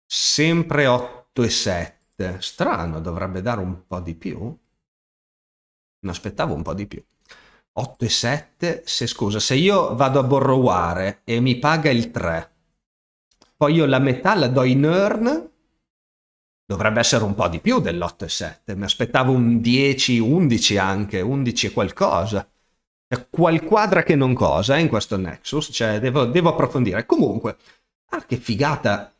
sempre 8,7. Strano, dovrebbe dare un po' di più. Mi aspettavo un po' di più. 8,7, se scusa, se io vado a borroware e mi paga il 3, poi io la metà la do in earn, dovrebbe essere un po' di più dell'8,7, mi aspettavo un 10, 11 anche, 11 e qualcosa. Qual quadra che non cosa eh, in questo Nexus, cioè devo, devo approfondire. Comunque, ah che figata,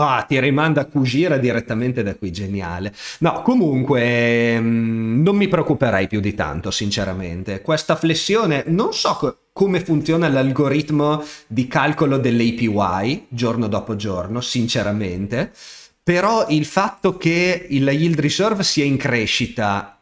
Ah, ti rimanda a Kujira direttamente da qui, geniale. No, comunque ehm, non mi preoccuperei più di tanto, sinceramente. Questa flessione, non so come funziona l'algoritmo di calcolo dell'APY giorno dopo giorno, sinceramente, però il fatto che la yield reserve sia in crescita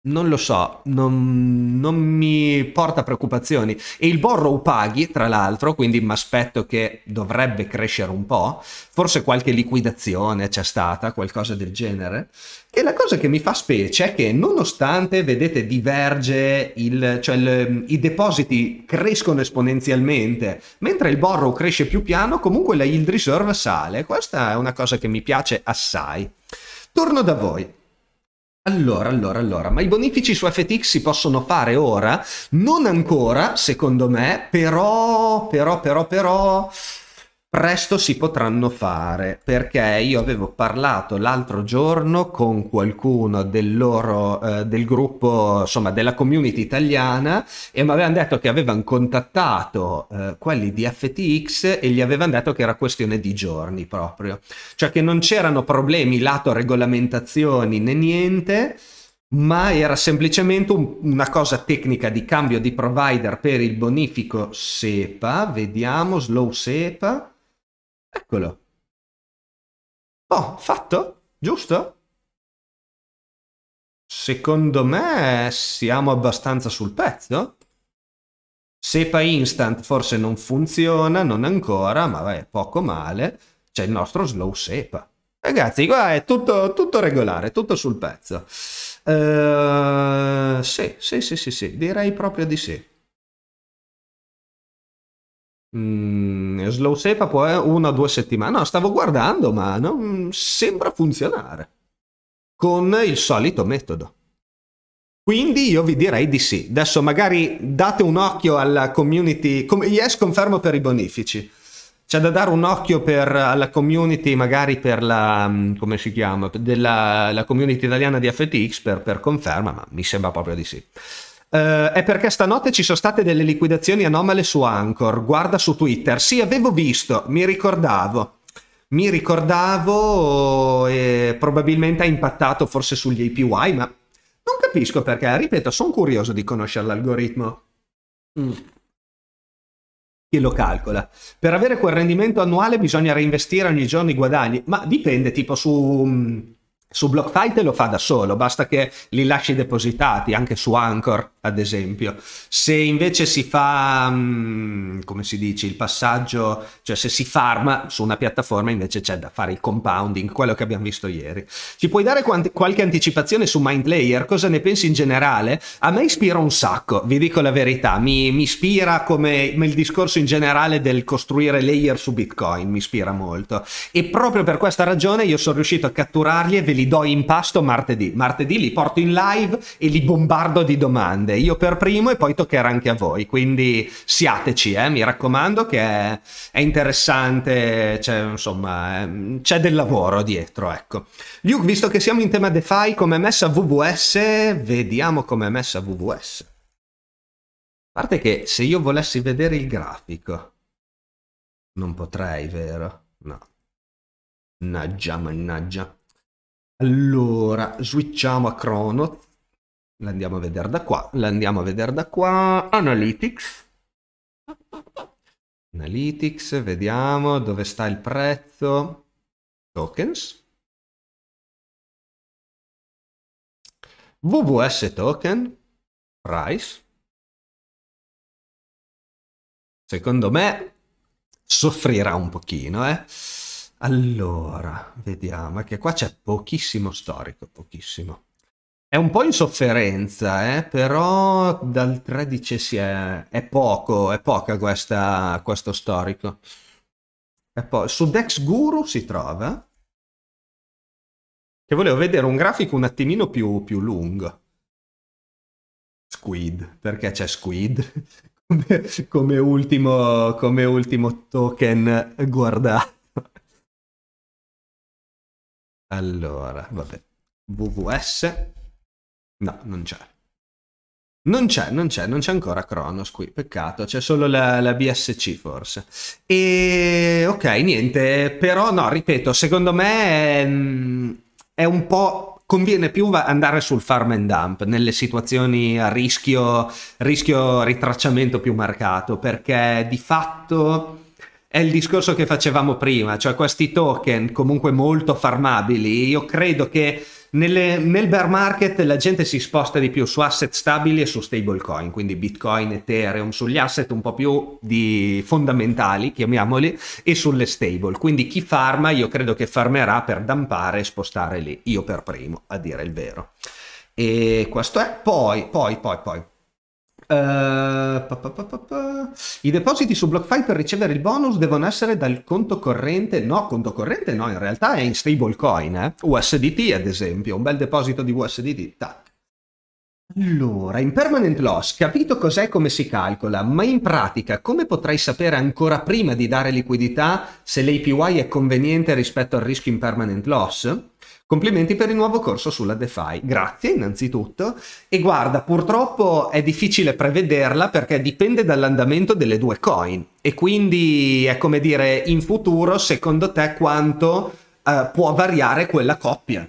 non lo so, non, non, mi porta preoccupazioni. E il borrow paghi, tra l'altro, quindi mi aspetto che dovrebbe crescere un po', forse qualche liquidazione c'è stata, qualcosa del genere, e la cosa che mi fa specie è che nonostante, vedete, diverge, il, cioè il, i depositi crescono esponenzialmente, mentre il borrow cresce più piano, comunque la yield reserve sale. Questa è una cosa che mi piace assai. Torno da voi. Allora, allora, allora, ma i bonifici su FTX si possono fare ora? Non ancora, secondo me, però, però, però, però presto si potranno fare perché io avevo parlato l'altro giorno con qualcuno del loro eh, del gruppo insomma della community italiana e mi avevano detto che avevano contattato eh, quelli di FTX e gli avevano detto che era questione di giorni proprio cioè che non c'erano problemi lato regolamentazioni né niente ma era semplicemente un, una cosa tecnica di cambio di provider per il bonifico SEPA, vediamo, slow SEPA, Eccolo. Oh, fatto? Giusto? Secondo me siamo abbastanza sul pezzo. SEPA Instant forse non funziona, non ancora, ma vabbè, poco male. C'è il nostro slow SEPA. Ragazzi, qua è tutto, tutto regolare, tutto sul pezzo. Uh, sì, sì, sì, sì, sì, direi proprio di sì. Mm, slow Sepa può eh, una o due settimane. No, stavo guardando, ma non sembra funzionare. Con il solito metodo. Quindi io vi direi di sì. Adesso magari date un occhio alla community. Com- yes, confermo per i bonifici. C'è da dare un occhio per, alla community, magari per la. Mm, come si chiama? Della la community italiana di FTX per, per conferma, ma mi sembra proprio di sì eh, è perché stanotte ci sono state delle liquidazioni anomale su Anchor, guarda su Twitter. Sì, avevo visto, mi ricordavo. Mi ricordavo e eh, probabilmente ha impattato forse sugli APY, ma non capisco perché, ripeto, sono curioso di conoscere l'algoritmo. Mm chi lo calcola. Per avere quel rendimento annuale bisogna reinvestire ogni giorno i guadagni, ma dipende tipo su mm, su BlockFight lo fa da solo, basta che li lasci depositati, anche su Anchor ad esempio. Se invece si fa, mm, come si dice, il passaggio, cioè se si farma su una piattaforma invece c'è da fare il compounding, quello che abbiamo visto ieri. Ci puoi dare qualche anticipazione su Mindlayer? Cosa ne pensi in generale? A me ispira un sacco, vi dico la verità, mi, mi ispira come il discorso in generale del costruire layer su Bitcoin, mi ispira molto. E proprio per questa ragione io sono riuscito a catturarli e ve li li do in pasto martedì. Martedì li porto in live e li bombardo di domande. Io per primo e poi toccherà anche a voi. Quindi siateci, eh, mi raccomando, che è, è interessante. Cioè, insomma, è, ehm, c'è del lavoro dietro. Ecco. Luke, visto che siamo in tema DeFi, come è messa VVS? Vediamo come è messa VVS. A parte che se io volessi vedere il grafico, non potrei, vero? No. Mannaggia, mannaggia. Allora, switchiamo a Chrono. L'andiamo a vedere da qua. L'andiamo a vedere da qua. Analytics. Analytics, vediamo dove sta il prezzo. Tokens. VVS token. Price. Secondo me soffrirà un pochino, eh. Allora, vediamo, che qua c'è pochissimo storico, pochissimo. È un po' in sofferenza, eh? però dal 13 si è, è poco, è poca questa, questo storico. E poi su Dex Guru si trova, che volevo vedere un grafico un attimino più, più lungo. Squid, perché c'è Squid come, come, ultimo, come ultimo token guardato. Allora, vabbè. WWS? No, non c'è. Non c'è, non c'è, non c'è ancora Kronos qui, peccato, c'è solo la, la, BSC forse. E ok, niente, però no, ripeto, secondo me è, mm, è un po'... conviene più andare sul farm and dump nelle situazioni a rischio, rischio ritracciamento più marcato, perché di fatto è il discorso che facevamo prima, cioè questi token comunque molto farmabili, io credo che nelle, nel bear market la gente si sposta di più su asset stabili e su stablecoin, quindi Bitcoin, Ethereum, sugli asset un po' più fondamentali, chiamiamoli, e sulle stable. Quindi chi farma, io credo che farmerà per dampare e spostare lì, io per primo, a dire il vero. E questo è. Poi, poi, poi, poi. Uh, pa, pa, pa, I depositi su BlockFi per ricevere il bonus devono essere dal conto corrente, no, conto corrente no, in realtà è in stablecoin, eh? USDT ad esempio, un bel deposito di USDT, tac. Allora, in permanent loss, capito cos'è e come si calcola, ma in pratica come potrai sapere ancora prima di dare liquidità se l'APY è conveniente rispetto al rischio in permanent loss? Complimenti per il nuovo corso sulla DeFi. Grazie innanzitutto. E guarda, purtroppo è difficile prevederla perché dipende dall'andamento delle due coin. E quindi è come dire, in futuro, secondo te, quanto eh, può variare quella coppia?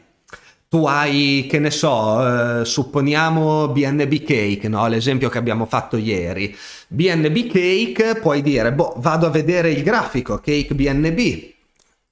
Tu hai, che ne so, eh, supponiamo BNB Cake, no? l'esempio che abbiamo fatto ieri. BNB Cake puoi dire, boh, vado a vedere il grafico, Cake BNB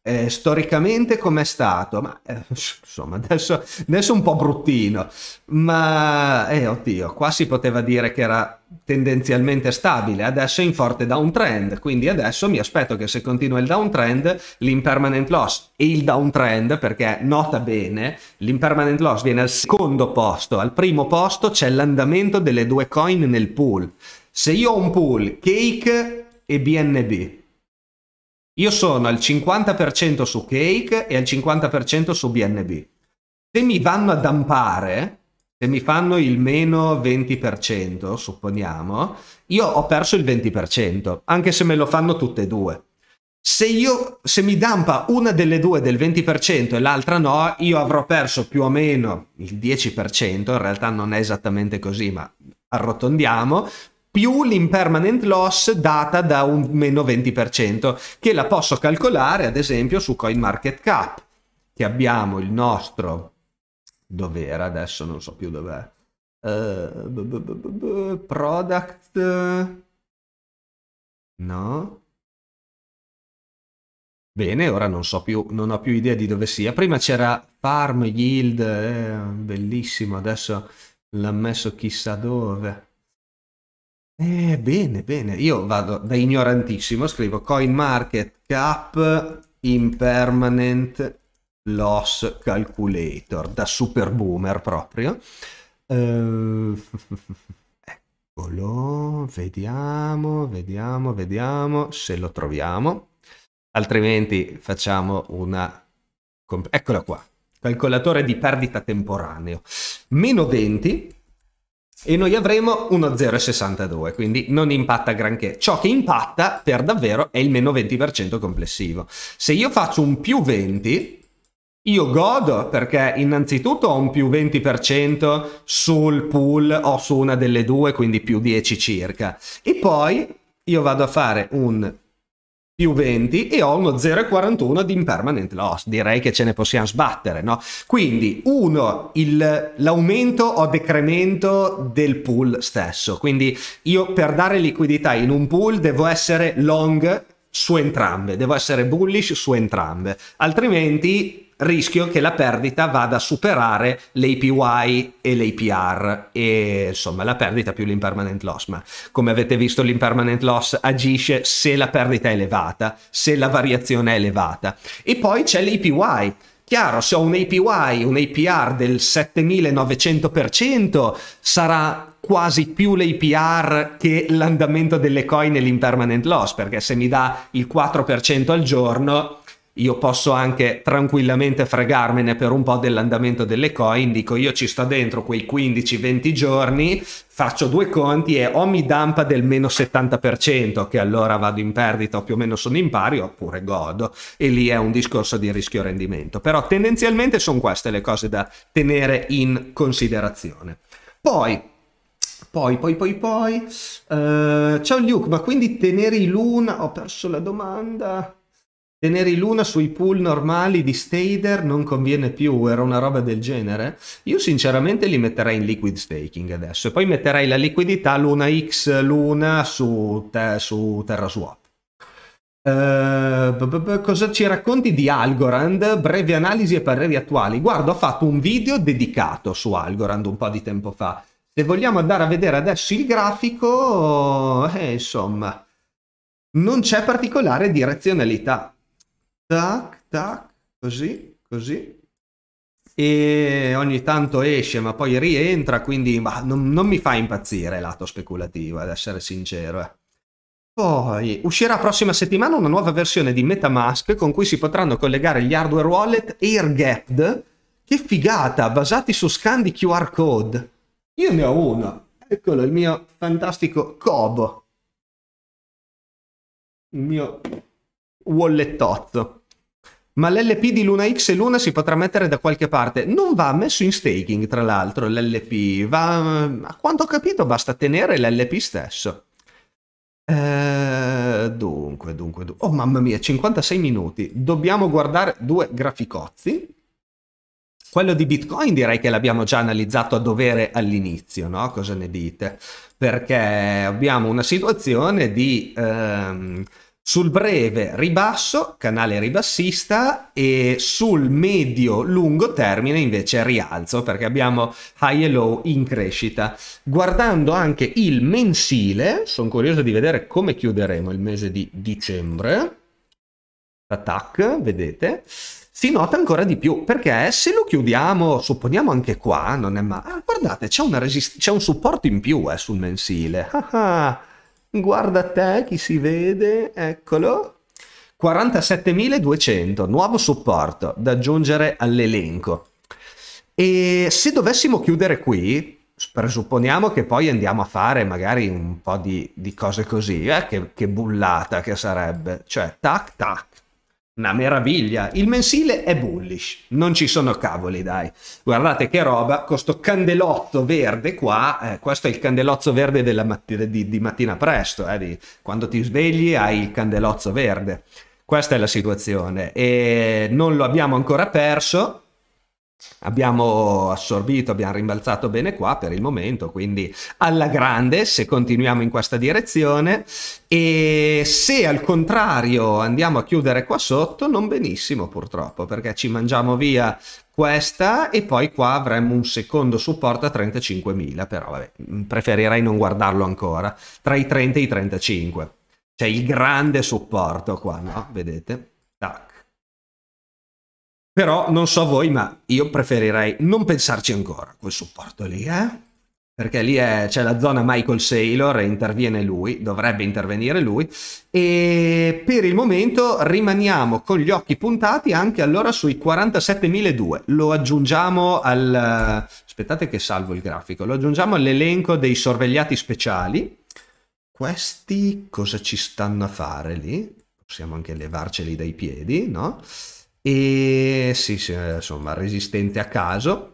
eh, storicamente com'è stato, ma eh, insomma adesso, adesso un po' bruttino, ma eh, oddio, qua si poteva dire che era tendenzialmente stabile, adesso è in forte downtrend, quindi adesso mi aspetto che se continua il downtrend l'impermanent loss e il downtrend, perché nota bene, l'impermanent loss viene al secondo posto, al primo posto c'è l'andamento delle due coin nel pool. Se io ho un pool cake e BNB, io sono al 50% su Cake e al 50% su BNB. Se mi vanno a dampare, se mi fanno il meno 20%, supponiamo, io ho perso il 20%, anche se me lo fanno tutte e due. Se, io, se mi dampa una delle due del 20% e l'altra no, io avrò perso più o meno il 10%, in realtà non è esattamente così, ma arrotondiamo, più l'impermanent loss data da un meno 20%, che la posso calcolare ad esempio su CoinMarketCap, che abbiamo il nostro... Dov'era adesso? Non so più dov'è. Uh, product... No? Bene, ora non so più, non ho più idea di dove sia. Prima c'era farm, yield, eh, bellissimo, adesso l'ha messo chissà dove. Eh, bene, bene. Io vado da ignorantissimo, scrivo coin market cap impermanent loss calculator, da super boomer proprio. Uh, eccolo, vediamo, vediamo, vediamo se lo troviamo. Altrimenti facciamo una... Eccolo qua, calcolatore di perdita temporaneo. Meno 20 e noi avremo 1,062, quindi non impatta granché. Ciò che impatta per davvero è il meno 20% complessivo. Se io faccio un più 20, io godo perché innanzitutto ho un più 20% sul pool o su una delle due, quindi più 10 circa. E poi io vado a fare un più 20 e ho uno 0,41 di impermanent loss. Direi che ce ne possiamo sbattere, no? Quindi, uno, il, l'aumento o decremento del pool stesso. Quindi io per dare liquidità in un pool devo essere long su entrambe, devo essere bullish su entrambe, altrimenti rischio che la perdita vada a superare l'APY e l'APR e insomma la perdita più l'impermanent loss ma come avete visto l'impermanent loss agisce se la perdita è elevata se la variazione è elevata e poi c'è l'APY Chiaro, se ho un APY, un APR del 7900%, sarà quasi più l'APR che l'andamento delle coin e l'impermanent loss, perché se mi dà il 4% al giorno, io posso anche tranquillamente fregarmene per un po' dell'andamento delle coin, dico io ci sto dentro quei 15-20 giorni, faccio due conti e o mi dampa del meno 70% che allora vado in perdita o più o meno sono in pari oppure godo e lì è un discorso di rischio rendimento. Però tendenzialmente sono queste le cose da tenere in considerazione. Poi poi, poi, poi, poi. Uh, ciao Luke, ma quindi tenere i Luna? Ho perso la domanda. Tenere Luna sui pool normali di Stader non conviene più, era una roba del genere. Io sinceramente li metterei in liquid staking adesso e poi metterei la liquidità Luna X Luna su, te, su TerraSwap. Uh, eh, cosa ci racconti di Algorand? Brevi analisi e pareri attuali. Guarda, ho fatto un video dedicato su Algorand un po' di tempo fa. Se vogliamo andare a vedere adesso il grafico, eh, insomma, non c'è particolare direzionalità tac, tac, così, così. E ogni tanto esce ma poi rientra, quindi bah, non, non, mi fa impazzire lato speculativo, ad essere sincero. Eh. Poi uscirà prossima settimana una nuova versione di Metamask con cui si potranno collegare gli hardware wallet AirGapped. Che figata, basati su scan di QR code. Io ne ho uno. Eccolo, il mio fantastico Cobo. Il mio wallettozzo. Ma l'LP di Luna X e Luna si potrà mettere da qualche parte. Non va messo in staking, tra l'altro, l'LP. Va, a quanto ho capito, basta tenere l'LP stesso. Eh, dunque, dunque, dunque. Oh, mamma mia, 56 minuti. Dobbiamo guardare due graficozzi. Quello di Bitcoin direi che l'abbiamo già analizzato a dovere all'inizio, no? Cosa ne dite? Perché abbiamo una situazione di... Ehm, sul breve ribasso, canale ribassista e sul medio lungo termine invece rialzo perché abbiamo high e low in crescita. Guardando anche il mensile, sono curioso di vedere come chiuderemo il mese di dicembre. Attack, vedete? Si nota ancora di più perché se lo chiudiamo, supponiamo anche qua, non è male. Ah, guardate, c'è, un supporto in più eh, sul mensile. Ah, ah Guarda te, chi si vede, eccolo. 47.200, nuovo supporto da aggiungere all'elenco. E se dovessimo chiudere qui, presupponiamo che poi andiamo a fare magari un po' di, di cose così, eh? che, che bullata che sarebbe, cioè tac tac, una meraviglia. Il mensile è bullish. Non ci sono cavoli, dai. Guardate che roba. Questo candelotto verde qua, eh, questo è il candelozzo verde matti di, di, mattina presto. Eh, di, quando ti svegli hai il candelozzo verde. Questa è la situazione. E non lo abbiamo ancora perso Abbiamo assorbito, abbiamo rimbalzato bene qua per il momento, quindi alla grande se continuiamo in questa direzione e se al contrario andiamo a chiudere qua sotto non benissimo purtroppo perché ci mangiamo via questa e poi qua avremmo un secondo supporto a 35.000 però vabbè, mm, preferirei non guardarlo ancora tra i 30 e i 35 c'è il grande supporto qua no vedete però non so voi, ma io preferirei non pensarci ancora quel supporto lì, eh? Perché lì c'è la zona Michael Saylor e interviene lui, dovrebbe intervenire lui. E per il momento rimaniamo con gli occhi puntati anche allora sui 47.002. Lo aggiungiamo al... aspettate che salvo il grafico. Lo aggiungiamo all'elenco dei sorvegliati speciali. Questi cosa ci stanno a fare lì? Possiamo anche levarceli dai piedi, no? E sì, sì, eh, insomma, resistente a caso.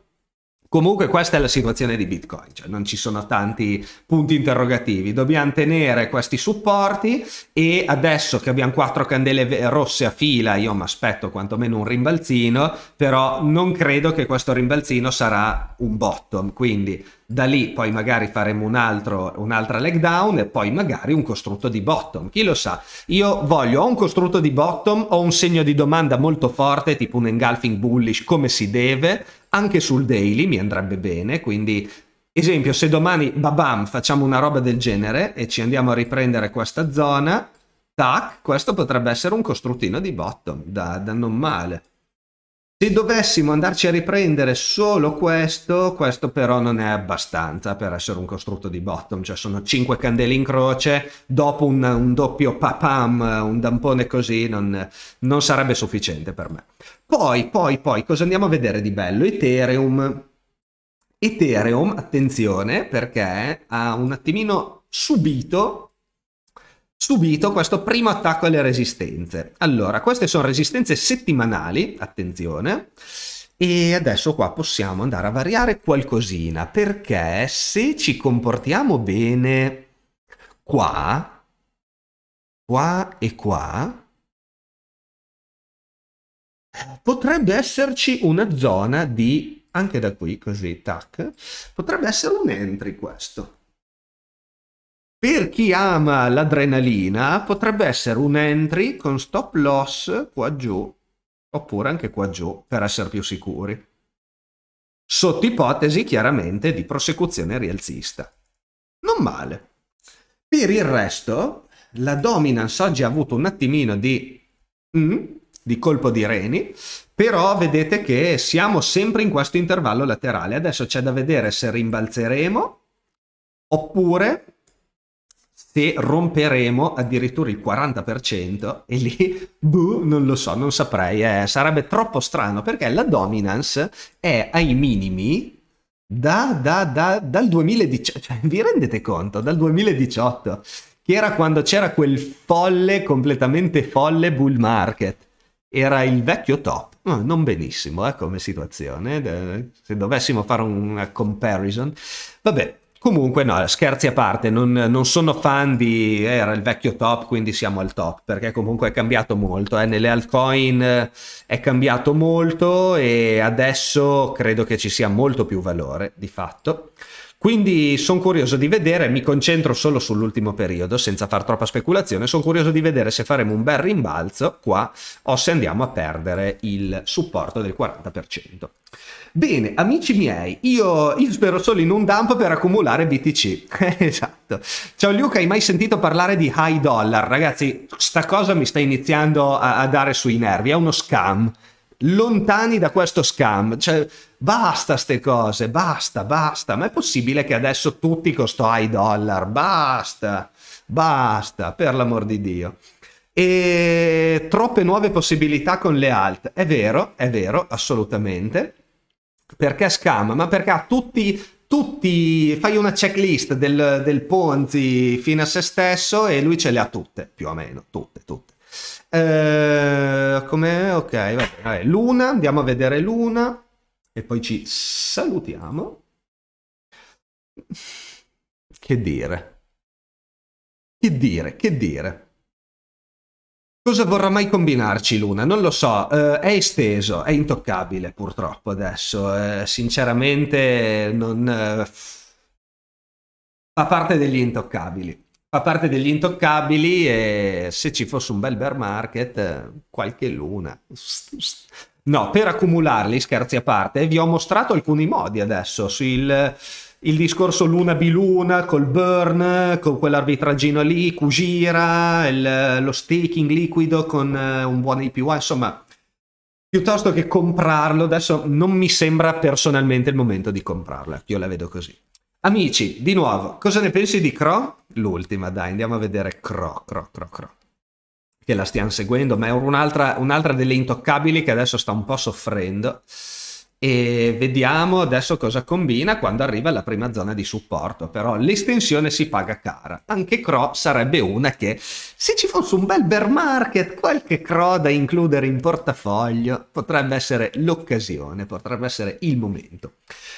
Comunque questa è la situazione di Bitcoin, cioè non ci sono tanti punti interrogativi, dobbiamo tenere questi supporti e adesso che abbiamo quattro candele rosse a fila io mi aspetto quantomeno un rimbalzino, però non credo che questo rimbalzino sarà un bottom, quindi da lì poi magari faremo un altro, un'altra leg down e poi magari un costrutto di bottom, chi lo sa. Io voglio o un costrutto di bottom o un segno di domanda molto forte, tipo un engulfing bullish come si deve, anche sul daily mi andrebbe bene, quindi esempio se domani babam facciamo una roba del genere e ci andiamo a riprendere questa zona, tac, questo potrebbe essere un costruttino di bottom da, da non male. Se dovessimo andarci a riprendere solo questo, questo però non è abbastanza per essere un costrutto di bottom, cioè sono cinque candele in croce, dopo un, un doppio papam, un dampone così, non, non sarebbe sufficiente per me. Poi, poi, poi, cosa andiamo a vedere di bello? Ethereum. Ethereum, attenzione, perché ha un attimino subito subito questo primo attacco alle resistenze. Allora, queste sono resistenze settimanali, attenzione, e adesso qua possiamo andare a variare qualcosina, perché se ci comportiamo bene qua, qua e qua, potrebbe esserci una zona di, anche da qui così, tac, potrebbe essere un entry questo. Per chi ama l'adrenalina potrebbe essere un entry con stop loss qua giù oppure anche qua giù per essere più sicuri. Sotto ipotesi chiaramente di prosecuzione rialzista. Non male. Per il resto la dominance oggi ha avuto un attimino di, mm, di colpo di reni, però vedete che siamo sempre in questo intervallo laterale. Adesso c'è da vedere se rimbalzeremo oppure se romperemo addirittura il 40% e lì, buh, non lo so, non saprei, eh, sarebbe troppo strano perché la dominance è ai minimi da, da, da, dal 2018, cioè, vi rendete conto? Dal 2018, che era quando c'era quel folle, completamente folle bull market. Era il vecchio top, oh, non benissimo eh, come situazione, eh, se dovessimo fare una comparison. Vabbè, Comunque, no, scherzi a parte, non, non sono fan di. Eh, era il vecchio top, quindi siamo al top, perché comunque è cambiato molto. Eh. Nelle altcoin eh, è cambiato molto e adesso credo che ci sia molto più valore di fatto. Quindi sono curioso di vedere, mi concentro solo sull'ultimo periodo senza far troppa speculazione, sono curioso di vedere se faremo un bel rimbalzo qua o se andiamo a perdere il supporto del 40%. Bene, amici miei, io, io spero solo in un dump per accumulare BTC. esatto. Ciao Luca, hai mai sentito parlare di high dollar? Ragazzi, sta cosa mi sta iniziando a, a dare sui nervi, è uno scam lontani da questo scam. Cioè, basta ste cose, basta, basta. Ma è possibile che adesso tutti con sto high dollar? Basta, basta, per l'amor di Dio. E troppe nuove possibilità con le alt. È vero, è vero, assolutamente. Perché scam? Ma perché ha tutti, tutti, fai una checklist del, del Ponzi fino a se stesso e lui ce le ha tutte, più o meno, tutte, tutte. Eh, come, ok, va bene, Luna, andiamo a vedere Luna e poi ci salutiamo. Che dire? Che dire? Che dire? Cosa vorrà mai combinarci Luna? Non lo so, eh, è esteso, è intoccabile purtroppo adesso, eh, sinceramente non... Eh, fa parte degli intoccabili, fa parte degli intoccabili e se ci fosse un bel bear market eh, qualche Luna. No, per accumularli, scherzi a parte, vi ho mostrato alcuni modi adesso sul il discorso luna biluna col burn, con quell'arbitraggino lì, Kujira, il, lo staking liquido con eh, un buon APY, insomma, piuttosto che comprarlo, adesso non mi sembra personalmente il momento di comprarla, io la vedo così. Amici, di nuovo, cosa ne pensi di Cro? L'ultima, dai, andiamo a vedere Cro, Cro, Cro, Cro. Che la stiamo seguendo, ma è un'altra, un'altra delle intoccabili che adesso sta un po' soffrendo e vediamo adesso cosa combina quando arriva alla prima zona di supporto però l'estensione si paga cara anche CRO sarebbe una che se ci fosse un bel bear market qualche CRO da includere in portafoglio potrebbe essere l'occasione potrebbe essere il momento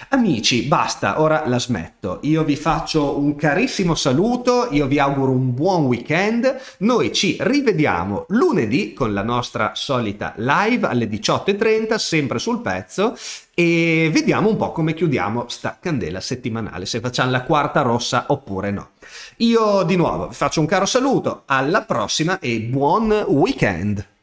Amici, basta, ora la smetto. Io vi faccio un carissimo saluto, io vi auguro un buon weekend. Noi ci rivediamo lunedì con la nostra solita live alle 18.30, sempre sul pezzo, e vediamo un po' come chiudiamo sta candela settimanale, se facciamo la quarta rossa oppure no. Io di nuovo vi faccio un caro saluto, alla prossima e buon weekend!